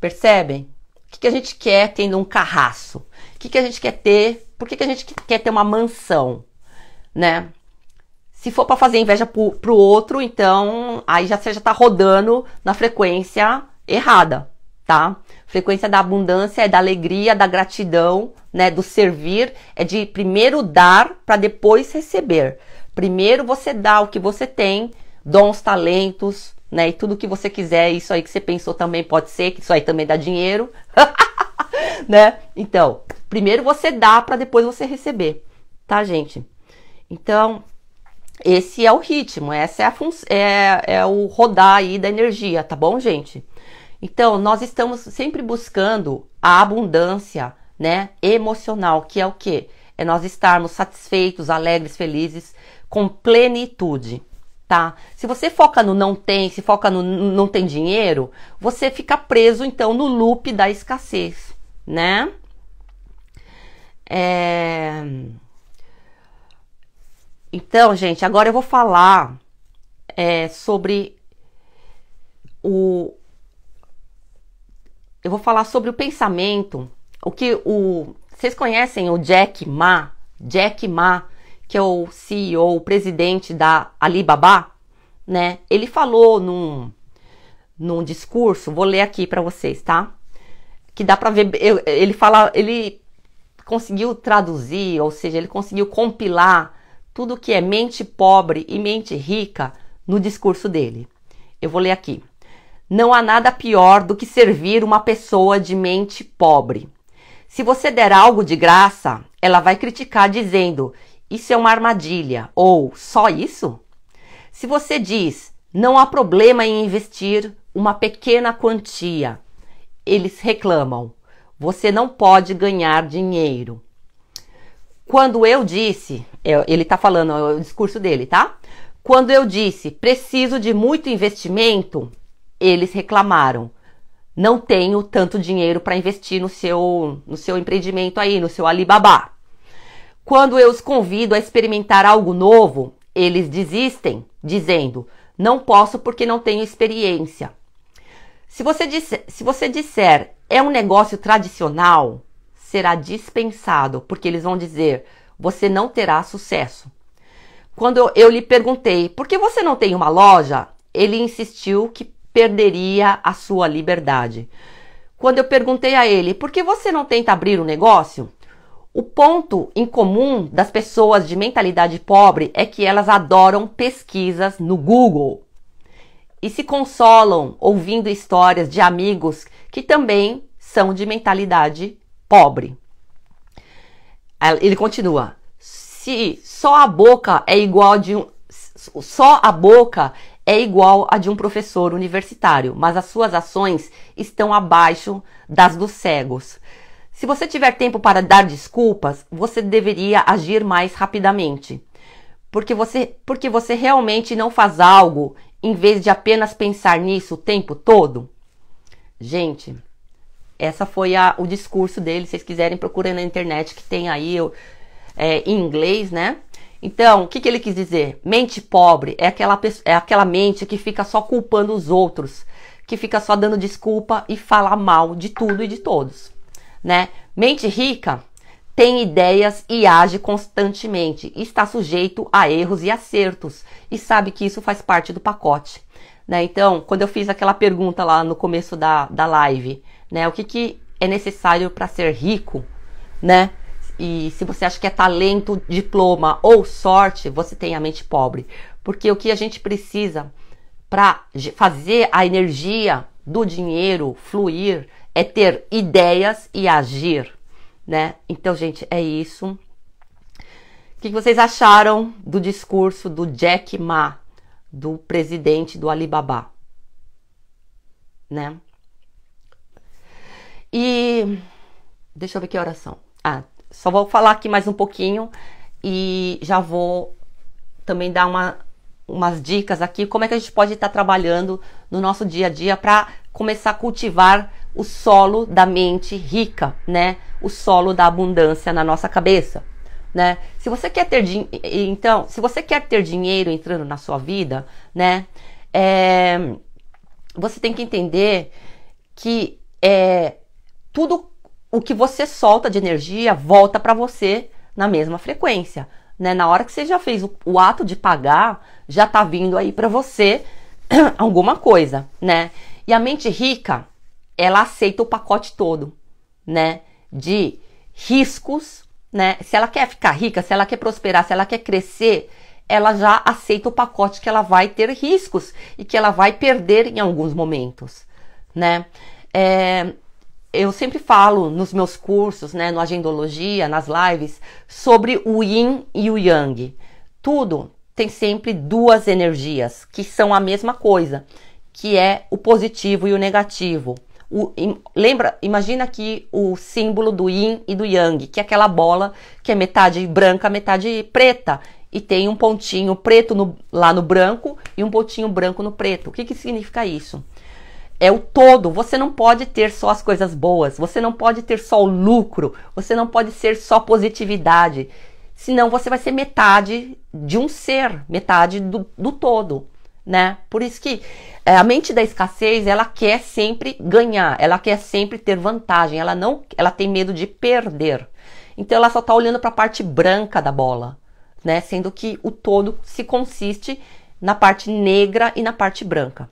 Speaker 1: Percebem? O que, que a gente quer tendo um carraço? O que, que a gente quer ter? Por que, que a gente quer ter uma mansão, né? Se for para fazer inveja pro, pro outro, então aí já você já tá rodando na frequência errada, tá? Frequência da abundância é da alegria, da gratidão, né, do servir, é de primeiro dar para depois receber. Primeiro você dá o que você tem, dons, talentos, né, e tudo que você quiser, isso aí que você pensou também pode ser, que isso aí também dá dinheiro, *laughs* né? Então, primeiro você dá para depois você receber, tá, gente? Então, esse é o ritmo, essa é a é, é o rodar aí da energia, tá bom, gente? Então, nós estamos sempre buscando a abundância, né, emocional, que é o quê? É nós estarmos satisfeitos, alegres, felizes, com plenitude, tá? Se você foca no não tem, se foca no não tem dinheiro, você fica preso então no loop da escassez, né? É... Então, gente, agora eu vou falar é, sobre o, eu vou falar sobre o pensamento, o que o vocês conhecem o Jack Ma, Jack Ma, que é o CEO, o presidente da Alibaba, né? Ele falou num num discurso, vou ler aqui para vocês, tá? Que dá para ver, ele fala, ele conseguiu traduzir, ou seja, ele conseguiu compilar tudo que é mente pobre e mente rica no discurso dele. Eu vou ler aqui. Não há nada pior do que servir uma pessoa de mente pobre. Se você der algo de graça, ela vai criticar dizendo: Isso é uma armadilha ou só isso? Se você diz: Não há problema em investir uma pequena quantia, eles reclamam: Você não pode ganhar dinheiro. Quando eu disse, é, ele está falando, é o discurso dele, tá? Quando eu disse preciso de muito investimento, eles reclamaram. Não tenho tanto dinheiro para investir no seu, no seu empreendimento aí, no seu Alibaba. Quando eu os convido a experimentar algo novo, eles desistem, dizendo: não posso porque não tenho experiência. Se você, disser, se você disser é um negócio tradicional, será dispensado, porque eles vão dizer você não terá sucesso. Quando eu, lhe perguntei por que você não tem uma loja, ele insistiu que perderia a sua liberdade. Quando eu perguntei a ele por que você não tenta abrir um negócio, o ponto em comum das pessoas de mentalidade pobre é que elas adoram pesquisas no Google e se consolam ouvindo histórias de amigos que também são de mentalidade pobre. Ele continua: se só a boca é igual de um, só a boca é igual à de um professor universitário, mas as suas ações estão abaixo das dos cegos. Se você tiver tempo para dar desculpas, você deveria agir mais rapidamente. Porque você, porque você realmente não faz algo em vez de apenas pensar nisso o tempo todo? Gente, essa foi a, o discurso dele. Se vocês quiserem, procurem na internet que tem aí é, em inglês, né? Então, o que, que ele quis dizer? Mente pobre é aquela, é aquela mente que fica só culpando os outros, que fica só dando desculpa e fala mal de tudo e de todos, né? Mente rica tem ideias e age constantemente, está sujeito a erros e acertos e sabe que isso faz parte do pacote. Né? Então, quando eu fiz aquela pergunta lá no começo da, da live, né? O que, que é necessário para ser rico, né? e se você acha que é talento, diploma ou sorte, você tem a mente pobre. Porque o que a gente precisa para fazer a energia do dinheiro fluir é ter ideias e agir, né? Então, gente, é isso. O que vocês acharam do discurso do Jack Ma, do presidente do Alibaba? Né? E deixa eu ver que oração. Ah, só vou falar aqui mais um pouquinho e já vou também dar uma, umas dicas aqui como é que a gente pode estar trabalhando no nosso dia a dia para começar a cultivar o solo da mente rica, né? O solo da abundância na nossa cabeça, né? Se você quer ter então, se você quer ter dinheiro entrando na sua vida, né? É, você tem que entender que é, tudo o que você solta de energia volta para você na mesma frequência. Né? Na hora que você já fez o, o ato de pagar, já está vindo aí para você *clears throat* alguma coisa, né? E a mente rica, ela aceita o pacote todo, né? De riscos, né? Se ela quer ficar rica, se ela quer prosperar, se ela quer crescer, ela já aceita o pacote que ela vai ter riscos e que ela vai perder em alguns momentos, né? É, eu sempre falo nos meus cursos, né, no Agendologia, nas lives, sobre o yin e o yang. Tudo tem sempre duas energias que são a mesma coisa, que é o positivo e o negativo. O, lembra, imagina aqui o símbolo do yin e do yang, que é aquela bola que é metade branca, metade preta, e tem um pontinho preto no, lá no branco e um pontinho branco no preto. O que, que significa isso? é o todo. Você não pode ter só as coisas boas, você não pode ter só o lucro, você não pode ser só positividade. Senão você vai ser metade de um ser, metade do, do todo, né? Por isso que é, a mente da escassez, ela quer sempre ganhar, ela quer sempre ter vantagem, ela não, ela tem medo de perder. Então ela só está olhando para a parte branca da bola, né? Sendo que o todo se consiste na parte negra e na parte branca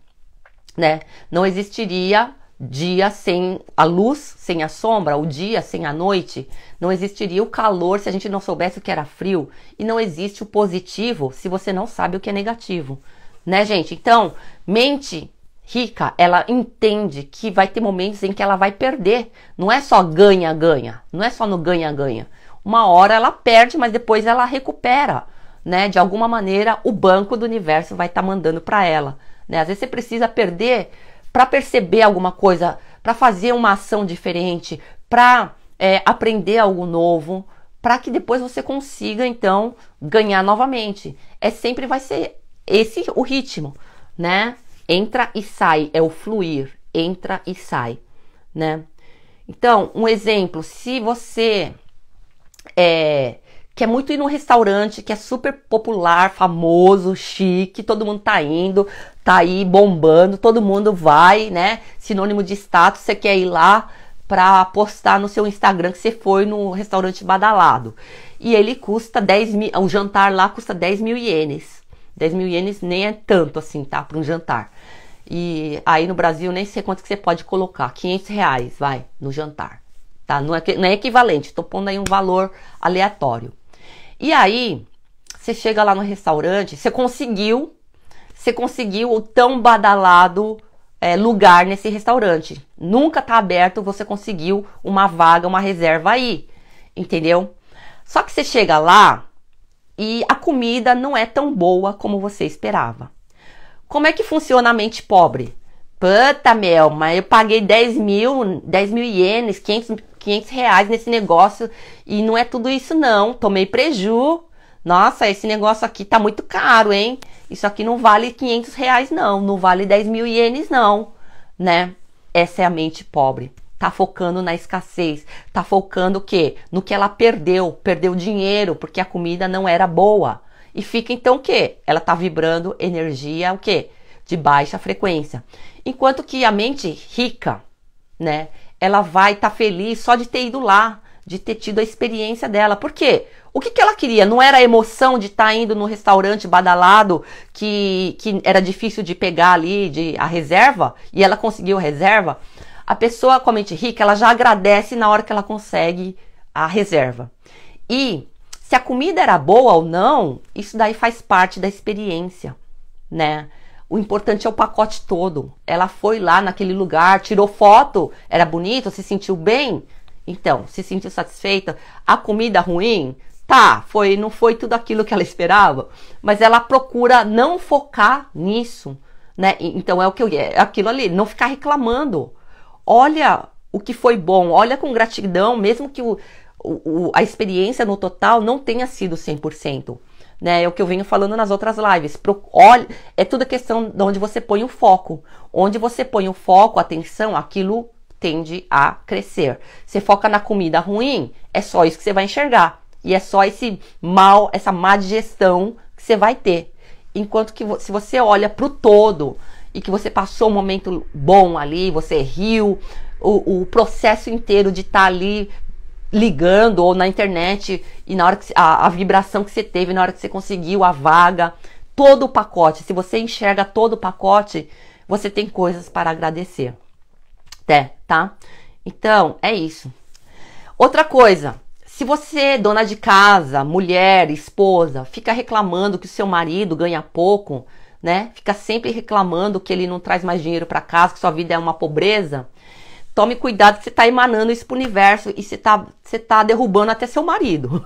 Speaker 1: né? Não existiria dia sem a luz, sem a sombra, o dia sem a noite, não existiria o calor se a gente não soubesse o que era frio, e não existe o positivo se você não sabe o que é negativo, né, gente? Então, mente rica, ela entende que vai ter momentos em que ela vai perder, não é só ganha-ganha, não é só no ganha-ganha. Uma hora ela perde, mas depois ela recupera, né? De alguma maneira, o banco do universo vai estar tá mandando para ela. Né? Às vezes você precisa perder para perceber alguma coisa, para fazer uma ação diferente, para é, aprender algo novo, para que depois você consiga então ganhar novamente. É sempre vai ser esse o ritmo, né? Entra e sai, é o fluir, entra e sai, né? Então, um exemplo, se você é, que é muito ir num restaurante que é super popular, famoso, chique, todo mundo tá indo, tá aí bombando, todo mundo vai, né? Sinônimo de status, você quer ir lá para postar no seu Instagram que você foi no restaurante badalado. E ele custa 10 mil, o jantar lá custa 10 mil ienes. 10 mil ienes nem é tanto assim, tá? Para um jantar. E aí no Brasil nem sei quanto que você pode colocar, 500 reais, vai, no jantar. Tá? Não é, não é equivalente, tô pondo aí um valor aleatório. E aí, você chega lá no restaurante, você conseguiu, você conseguiu o tão badalado é, lugar nesse restaurante. Nunca tá aberto, você conseguiu uma vaga, uma reserva aí, entendeu? Só que você chega lá e a comida não é tão boa como você esperava. Como é que funciona a mente pobre? Puta, meu, mas eu paguei 10 mil, 10 mil ienes, 500 500 reais nesse negócio e não é tudo isso não. Tomei preju. Nossa, esse negócio aqui tá muito caro, hein? Isso aqui não vale 500 reais não, não vale 10 mil ienes não, né? Essa é a mente pobre. Tá focando na escassez, tá focando o quê? No que ela perdeu, perdeu dinheiro porque a comida não era boa. E fica então o quê? Ela tá vibrando energia o quê? De baixa frequência. Enquanto que a mente rica, né? ela vai estar tá feliz só de ter ido lá, de ter tido a experiência dela. Por quê? O que, que ela queria? Não era a emoção de estar tá indo no restaurante badalado que, que era difícil de pegar ali de, a reserva e ela conseguiu a reserva? A pessoa com a mente rica, ela já agradece na hora que ela consegue a reserva. E se a comida era boa ou não, isso daí faz parte da experiência, né? O importante é o pacote todo. Ela foi lá naquele lugar, tirou foto, era bonito, se sentiu bem. Então, se sentiu satisfeita. A comida ruim, tá, foi, não foi tudo aquilo que ela esperava, mas ela procura não focar nisso, né? Então é o que eu é aquilo ali, não ficar reclamando. Olha o que foi bom, olha com gratidão, mesmo que o, o a experiência no total não tenha sido 100% né? É o que eu venho falando nas outras lives. Pro, olha, é tudo a questão de onde você põe o foco. Onde você põe o foco, atenção, aquilo tende a crescer. Você foca na comida ruim, é só isso que você vai enxergar. E é só esse mal, essa má digestão que você vai ter. Enquanto que se você olha pro todo e que você passou um momento bom ali, você riu, o, o processo inteiro de estar tá ali ligando ou na internet e na hora que a, a vibração que você teve, na hora que você conseguiu a vaga, todo o pacote. Se você enxerga todo o pacote, você tem coisas para agradecer. Até, tá? Então, é isso. Outra coisa, se você, é dona de casa, mulher, esposa, fica reclamando que o seu marido ganha pouco, né? Fica sempre reclamando que ele não traz mais dinheiro para casa, que sua vida é uma pobreza, Tome cuidado que você está emanando isso para o universo e você está você tá derrubando até seu marido.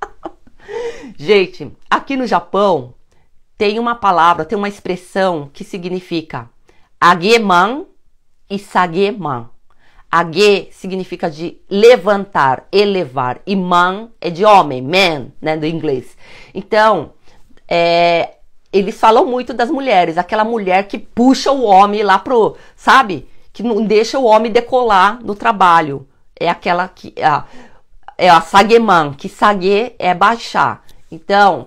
Speaker 1: *laughs* Gente, aqui no Japão tem uma palavra, tem uma expressão que significa ageman e sageman. Age significa de levantar, elevar. E man é de homem, man, né, do inglês. Então, é, eles falam muito das mulheres, aquela mulher que puxa o homem lá pro, sabe? que não deixa o homem decolar no trabalho. É aquela que. A, é a sageman, que sage é baixar. Então,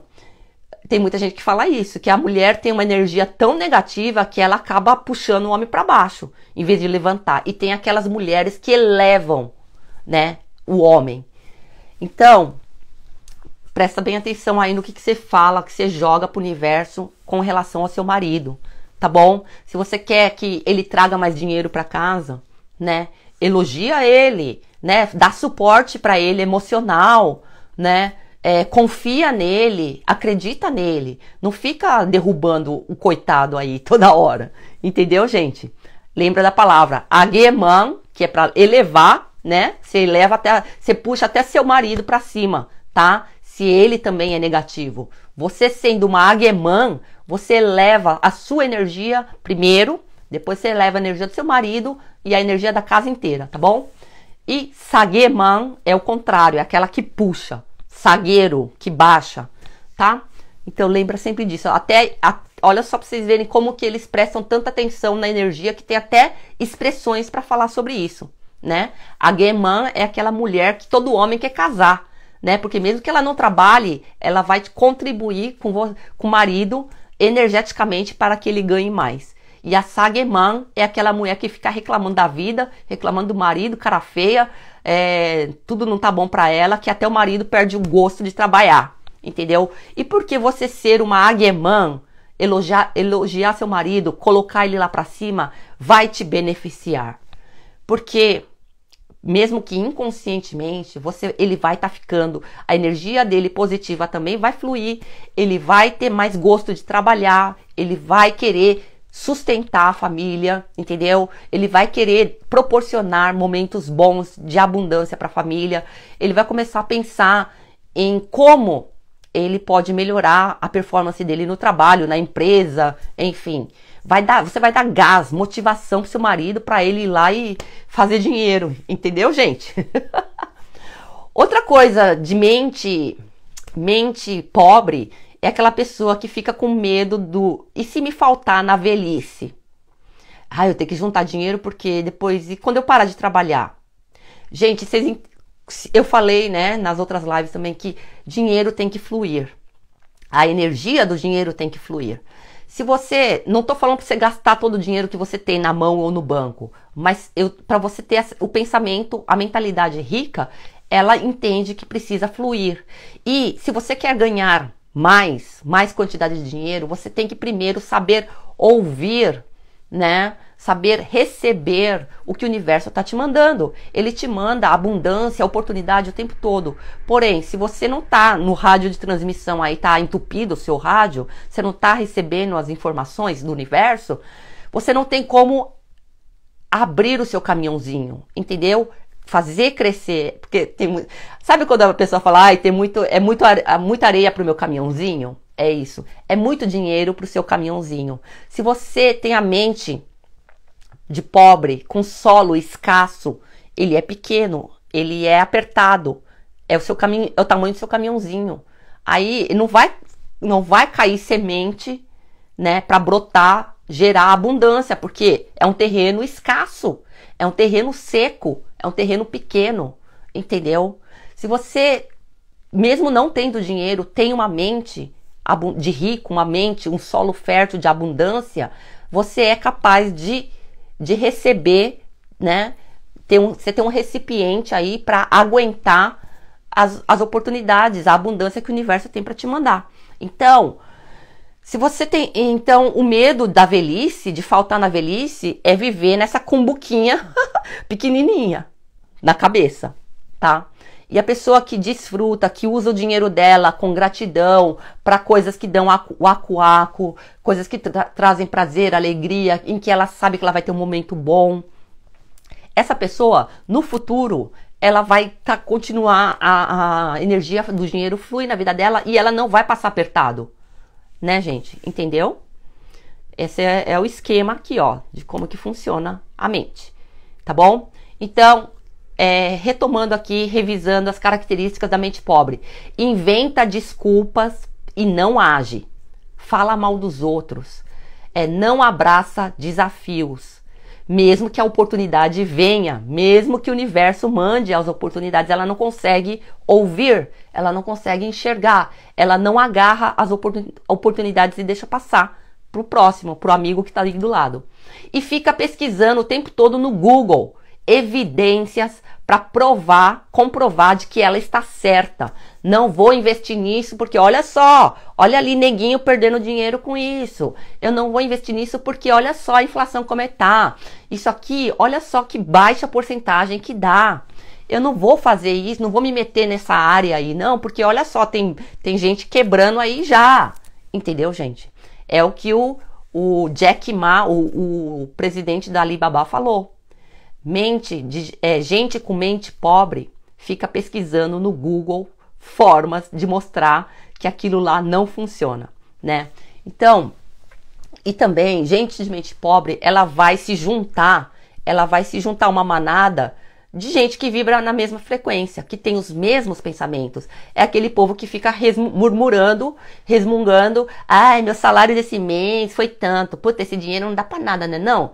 Speaker 1: tem muita gente que fala isso, que a mulher tem uma energia tão negativa que ela acaba puxando o homem para baixo, em vez de levantar. E tem aquelas mulheres que elevam, né, o homem. Então, presta bem atenção aí no que, que você fala, que você joga pro universo com relação ao seu marido tá bom? Se você quer que ele traga mais dinheiro para casa, né? Elogia ele, né? Dá suporte para ele emocional, né? É, confia nele, acredita nele. Não fica derrubando o coitado aí *laughs* toda hora. Entendeu, gente? Lembra da palavra ageman, que é para elevar, né? Você eleva até, você puxa até seu marido para cima, tá? Se ele também é negativo. Você sendo uma aguemã, você leva a sua energia primeiro, depois você leva a energia do seu marido e a energia da casa inteira, tá bom? E sageman é o contrário, é aquela que puxa, sagueiro, que baixa, tá? Então lembra sempre disso. Até a, olha só para vocês verem como que eles prestam tanta atenção na energia que tem até expressões para falar sobre isso, né? A é aquela mulher que todo homem quer casar né? Porque mesmo que ela não trabalhe, ela vai contribuir com, com o marido energeticamente para que ele ganhe mais. E a Sageman é aquela mulher que fica reclamando da vida, reclamando do marido, cara feia, é, tudo não tá bom para ela, que até o marido perde o gosto de trabalhar, entendeu? E por que você ser uma Ageman, elogiar, elogiar seu marido, colocar ele lá para cima, vai te beneficiar? Porque mesmo que inconscientemente, você ele vai estar tá ficando, a energia dele positiva também vai fluir, ele vai ter mais gosto de trabalhar, ele vai querer sustentar a família, entendeu? Ele vai querer proporcionar momentos bons de abundância para a família. Ele vai começar a pensar em como ele pode melhorar a performance dele no trabalho, na empresa, enfim. Vai dar, você vai dar gás, motivação pro seu marido para ele ir lá e fazer dinheiro, entendeu, gente? *laughs* Outra coisa de mente, mente pobre é aquela pessoa que fica com medo do e se me faltar na velhice. Ah, eu tenho que juntar dinheiro porque depois e quando eu parar de trabalhar. Gente, vocês eu falei, né, nas outras lives também que dinheiro tem que fluir. A energia do dinheiro tem que fluir. Se você, não estou falando para você gastar todo o dinheiro que você tem na mão ou no banco, mas para você ter o pensamento, a mentalidade rica, ela entende que precisa fluir. E se você quer ganhar mais, mais quantidade de dinheiro, você tem que primeiro saber ouvir, né? saber receber o que o universo está te mandando. Ele te manda abundância, oportunidade o tempo todo. Porém, se você não está no rádio de transmissão aí está entupido o seu rádio, você não está recebendo as informações do universo, você não tem como abrir o seu caminhãozinho, entendeu? fazer crescer, porque tem, sabe quando a pessoa fala, ai, tem muito, é muito, muita areia pro meu caminhãozinho? É isso. É muito dinheiro pro seu caminhãozinho. Se você tem a mente de pobre, com solo escasso, ele é pequeno, ele é apertado, é o seu caminho, é o tamanho do seu caminhãozinho. Aí não vai não vai cair semente, né, para brotar, gerar abundância, porque é um terreno escasso, é um terreno seco, é um terreno pequeno, entendeu? Se você mesmo não tendo dinheiro, tem uma mente de rico, uma mente, um solo fértil de abundância, você é capaz de de receber, né? Ter um, você tem um recipiente aí para aguentar as, as oportunidades, a abundância que o universo tem para te mandar. Então, se você tem. Então, o medo da velhice, de faltar na velhice, é viver nessa cumbuquinha *laughs* pequenininha na cabeça, tá? E a pessoa que desfruta, que usa o dinheiro dela com gratidão para coisas que dão o acuaco, coisas que tra trazem prazer, alegria, em que ela sabe que ela vai ter um momento bom. Essa pessoa, no futuro, ela vai tá, continuar a, a energia do dinheiro flui na vida dela e ela não vai passar apertado. Né, gente? Entendeu? Esse é, é o esquema aqui, ó, de como que funciona a mente. Tá bom? Então, é, retomando aqui, revisando as características da mente pobre. Inventa desculpas e não age. Fala mal dos outros. É, não abraça desafios. Mesmo que a oportunidade venha, mesmo que o universo mande as oportunidades, ela não consegue ouvir, ela não consegue enxergar, ela não agarra as oportunidades e deixa passar pro próximo, pro amigo que está ali do lado. E fica pesquisando o tempo todo no Google evidências para provar, comprovar de que ela está certa. Não vou investir nisso porque olha só, olha ali neguinho perdendo dinheiro com isso. Eu não vou investir nisso porque olha só a inflação como é tá. Isso aqui, olha só que baixa porcentagem que dá eu não vou fazer isso, não vou me meter nessa área aí, não, porque olha só, tem, tem gente quebrando aí já. Entendeu, gente? É o que o, o Jack Ma, o, o presidente da Alibaba, falou. Mente de, é, gente com mente pobre fica pesquisando no Google formas de mostrar que aquilo lá não funciona, né? Então, e também gente de mente pobre, ela vai se juntar, ela vai se juntar uma manada de gente que vibra na mesma frequência, que tem os mesmos pensamentos. É aquele povo que fica murmurando, resmungando, ai, meu salário desse mês foi tanto, puta, esse dinheiro não dá para nada, né? Não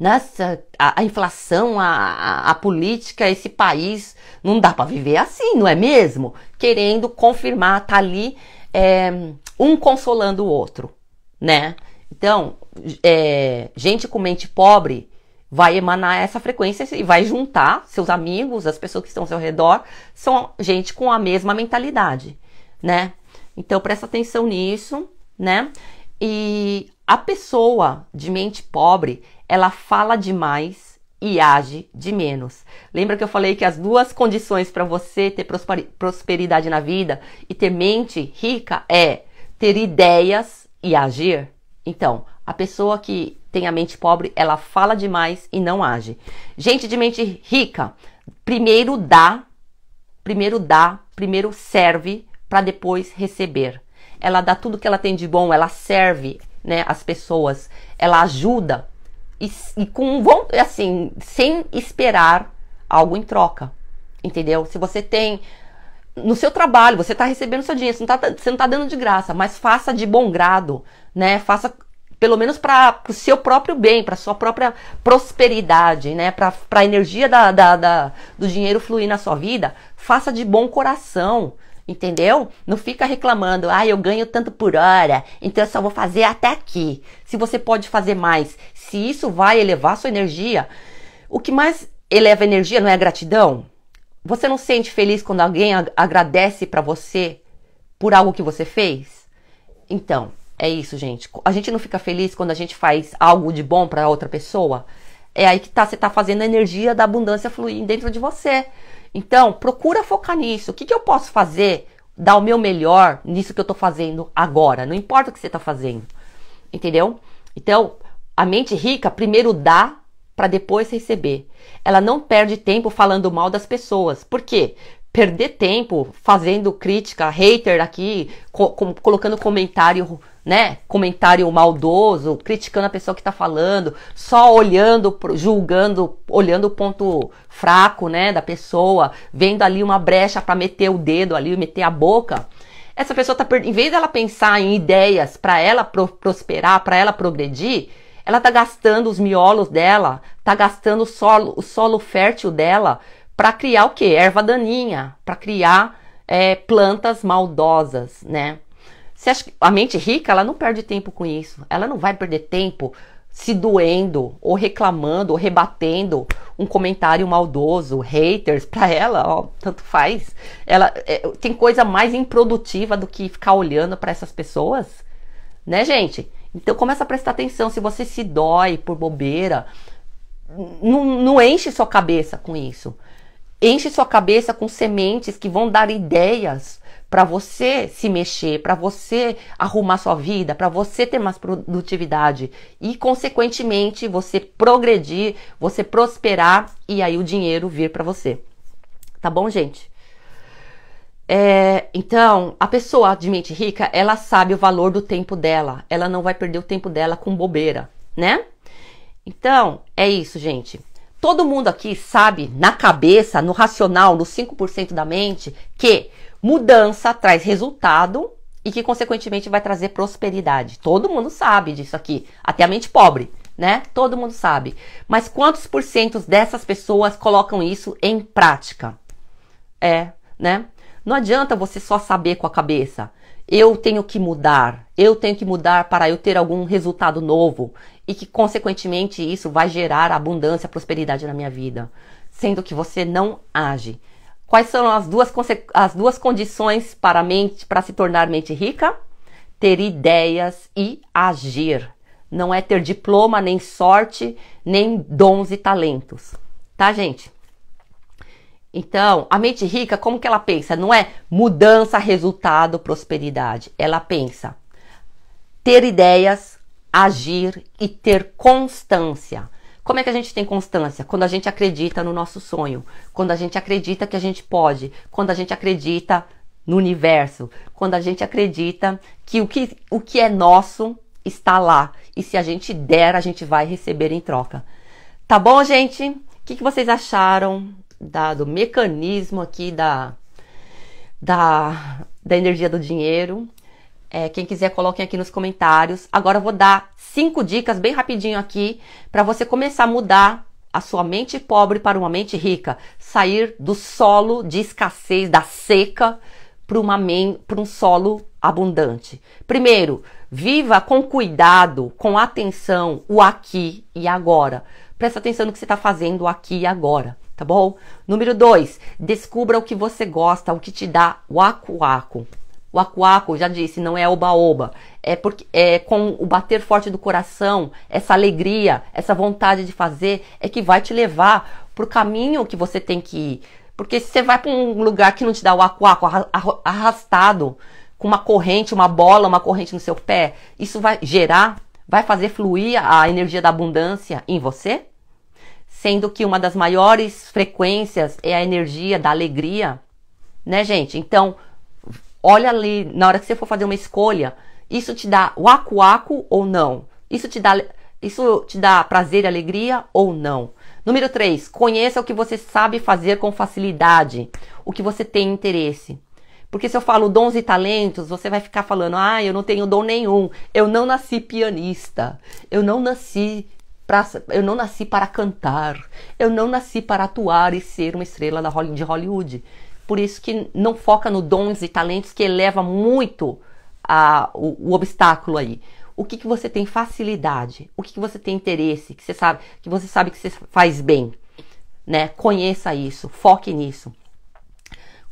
Speaker 1: nossa, a, a inflação, a, a, a, política, esse país, não dá para viver assim, não é mesmo? Querendo confirmar, tá ali é, um consolando o outro, né? Então, é, gente com mente pobre vai emanar essa frequência e vai juntar seus amigos, as pessoas que estão ao seu redor, são gente com a mesma mentalidade, né? Então presta atenção nisso, né? E a pessoa de mente pobre, ela fala demais e age de menos. Lembra que eu falei que as duas condições para você ter prosperidade na vida e ter mente rica é ter ideias e agir? Então, a pessoa que tem a mente pobre, ela fala demais e não age. Gente de mente rica, primeiro dá, primeiro dá, primeiro serve para depois receber. Ela dá tudo que ela tem de bom, ela serve, né, as pessoas, ela ajuda e, e com assim, sem esperar algo em troca. Entendeu? Se você tem no seu trabalho, você está recebendo seu dinheiro, você não, está tá dando de graça, mas faça de bom grado, né? Faça pelo menos para o seu próprio bem, para sua própria prosperidade, né? Para a energia da, da, da, do dinheiro fluir na sua vida, faça de bom coração, entendeu? Não fica reclamando, ah, eu ganho tanto por hora, então eu só vou fazer até aqui. Se você pode fazer mais, se isso vai elevar sua energia, o que mais eleva a energia não é a gratidão? Você não sente feliz quando alguém ag agradece para você por algo que você fez? Então, é isso, gente. A gente não fica feliz quando a gente faz algo de bom para outra pessoa? É aí que tá, você tá fazendo a energia da abundância fluir dentro de você. Então, procura focar nisso. O que, que eu posso fazer? Dar o meu melhor nisso que eu estou fazendo agora. Não importa o que você está fazendo. Entendeu? Então, a mente rica primeiro dá para depois receber. Ela não perde tempo falando mal das pessoas. Por quê? Perder tempo fazendo crítica, hater aqui, co colocando comentário né, comentário maldoso, criticando a pessoa que está falando, só olhando, julgando, olhando o ponto fraco, né, da pessoa, vendo ali uma brecha para meter o dedo ali, meter a boca. Essa pessoa tá em vez dela pensar em ideias para ela pro prosperar, para ela progredir, ela tá gastando os miolos dela, tá gastando o solo, o solo fértil dela para criar o que? Erva daninha, para criar é, plantas maldosas, né? Você acha que a mente rica, ela não perde tempo com isso. Ela não vai perder tempo se doendo, ou reclamando, ou rebatendo um comentário maldoso, haters, para ela, ó, tanto faz. Ela é, tem coisa mais improdutiva do que ficar olhando para essas pessoas, né, gente? Então começa a prestar atenção, se você se dói por bobeira, não, não enche sua cabeça com isso. Enche sua cabeça com sementes que vão dar ideias para você se mexer, para você arrumar sua vida, para você ter mais produtividade e, consequentemente, você progredir, você prosperar e aí o dinheiro vir para você. Tá bom, gente? É, então, a pessoa de mente rica, ela sabe o valor do tempo dela. Ela não vai perder o tempo dela com bobeira, né? Então, é isso, gente. Todo mundo aqui sabe, na cabeça, no racional, no 5% da mente, que mudança traz resultado e que consequentemente vai trazer prosperidade. Todo mundo sabe disso aqui, até a mente pobre, né? Todo mundo sabe. Mas quantos por cento dessas pessoas colocam isso em prática? É, né? Não adianta você só saber com a cabeça. Eu tenho que mudar, eu tenho que mudar para eu ter algum resultado novo e que consequentemente isso vai gerar abundância, prosperidade na minha vida, sendo que você não age. Quais são as duas, as duas condições para a mente para se tornar mente rica? Ter ideias e agir. Não é ter diploma, nem sorte, nem dons e talentos. Tá, gente? Então, a mente rica, como que ela pensa? Não é mudança, resultado, prosperidade. Ela pensa ter ideias, agir e ter constância. Como é que a gente tem constância? Quando a gente acredita no nosso sonho, quando a gente acredita que a gente pode, quando a gente acredita no universo, quando a gente acredita que o que, o que é nosso está lá e se a gente der, a gente vai receber em troca. Tá bom, gente? O que, que vocês acharam da, do mecanismo aqui da, da, da energia do dinheiro? É, quem quiser, coloquem aqui nos comentários. Agora eu vou dar cinco dicas bem rapidinho aqui para você começar a mudar a sua mente pobre para uma mente rica, sair do solo de escassez, da seca, para um solo abundante. Primeiro, viva com cuidado, com atenção, o aqui e agora. Presta atenção no que você está fazendo aqui e agora, tá bom? Número dois, descubra o que você gosta, o que te dá o aco-aco. O acuaco, já disse, não é oba-oba. É porque é com o bater forte do coração, essa alegria, essa vontade de fazer é que vai te levar pro caminho que você tem que ir. Porque se você vai para um lugar que não te dá o acuaco arrastado, com uma corrente, uma bola, uma corrente no seu pé, isso vai gerar, vai fazer fluir a energia da abundância em você? Sendo que uma das maiores frequências é a energia da alegria, né, gente? Então, Olha ali, na hora que você for fazer uma escolha, isso te dá o acuaco ou não? Isso te dá isso te dá prazer e alegria ou não? Número 3, conheça o que você sabe fazer com facilidade, o que você tem interesse. Porque se eu falo dons e talentos, você vai ficar falando: "Ah, eu não tenho dom nenhum. Eu não nasci pianista. Eu não nasci para eu não nasci para cantar. Eu não nasci para atuar e ser uma estrela de Hollywood" por isso que não foca no dons e talentos que eleva muito a, o, o obstáculo aí O que, que você tem facilidade? O que, que você tem interesse? Que você sabe que você sabe que você faz bem, né? Conheça isso, foque nisso.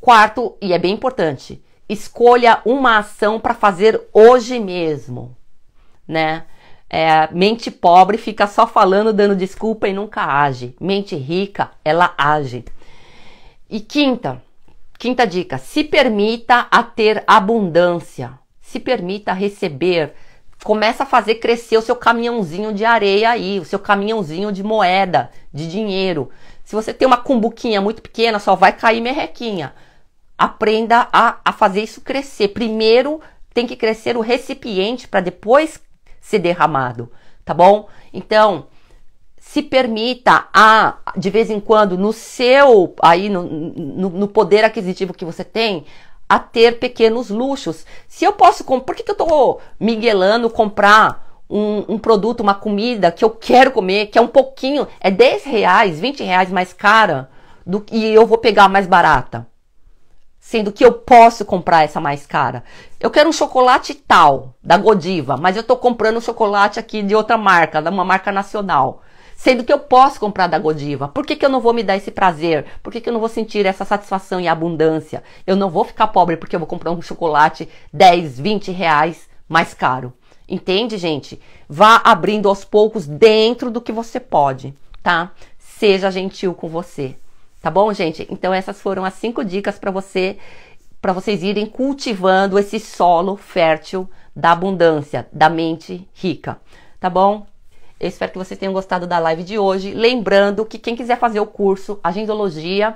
Speaker 1: Quarto e é bem importante, escolha uma ação para fazer hoje mesmo, né? É, mente pobre fica só falando, dando desculpa e nunca age. Mente rica, ela age. E quinta, Quinta dica: se permita a ter abundância. Se permita receber. Começa a fazer crescer o seu caminhãozinho de areia aí, o seu caminhãozinho de moeda, de dinheiro. Se você tem uma cumbuquinha muito pequena, só vai cair merrequinha. Aprenda a, a fazer isso crescer. Primeiro tem que crescer o recipiente para depois ser derramado, tá bom? Então, se permita a, de vez em quando, no seu, aí no, no, no, poder aquisitivo que você tem, a ter pequenos luxos. Se eu posso, comprar, por que, que eu tô miguelando comprar um, um, produto, uma comida que eu quero comer, que é um pouquinho, é 10 reais, 20 reais mais cara, do, e eu vou pegar mais barata? Sendo que eu posso comprar essa mais cara. Eu quero um chocolate tal, da Godiva, mas eu tô comprando um chocolate aqui de outra marca, de uma marca nacional sendo que eu posso comprar da Godiva. Por que, que eu não vou me dar esse prazer? Por que, que eu não vou sentir essa satisfação e abundância? Eu não vou ficar pobre porque eu vou comprar um chocolate 10, 20 reais mais caro. Entende, gente? Vá abrindo aos poucos dentro do que você pode, tá? Seja gentil com você. Tá bom, gente? Então essas foram as cinco dicas para você para vocês irem cultivando esse solo fértil da abundância, da mente rica. Tá bom? Eu espero que vocês tenham gostado da live de hoje. Lembrando que quem quiser fazer o curso Agendologia,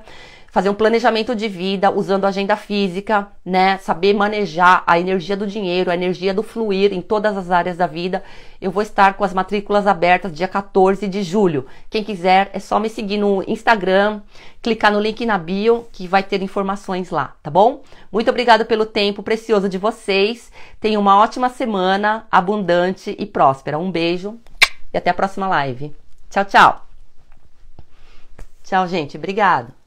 Speaker 1: fazer um planejamento de vida usando agenda física, né? Saber manejar a energia do dinheiro, a energia do fluir em todas as áreas da vida. Eu vou estar com as matrículas abertas dia 14 de julho. Quem quiser é só me seguir no Instagram, clicar no link na bio que vai ter informações lá, tá bom? Muito obrigado pelo tempo precioso de vocês. Tenham uma ótima semana, abundante e próspera. Um beijo e até a próxima live. Tchau, tchau. Tchau, gente. Obrigado.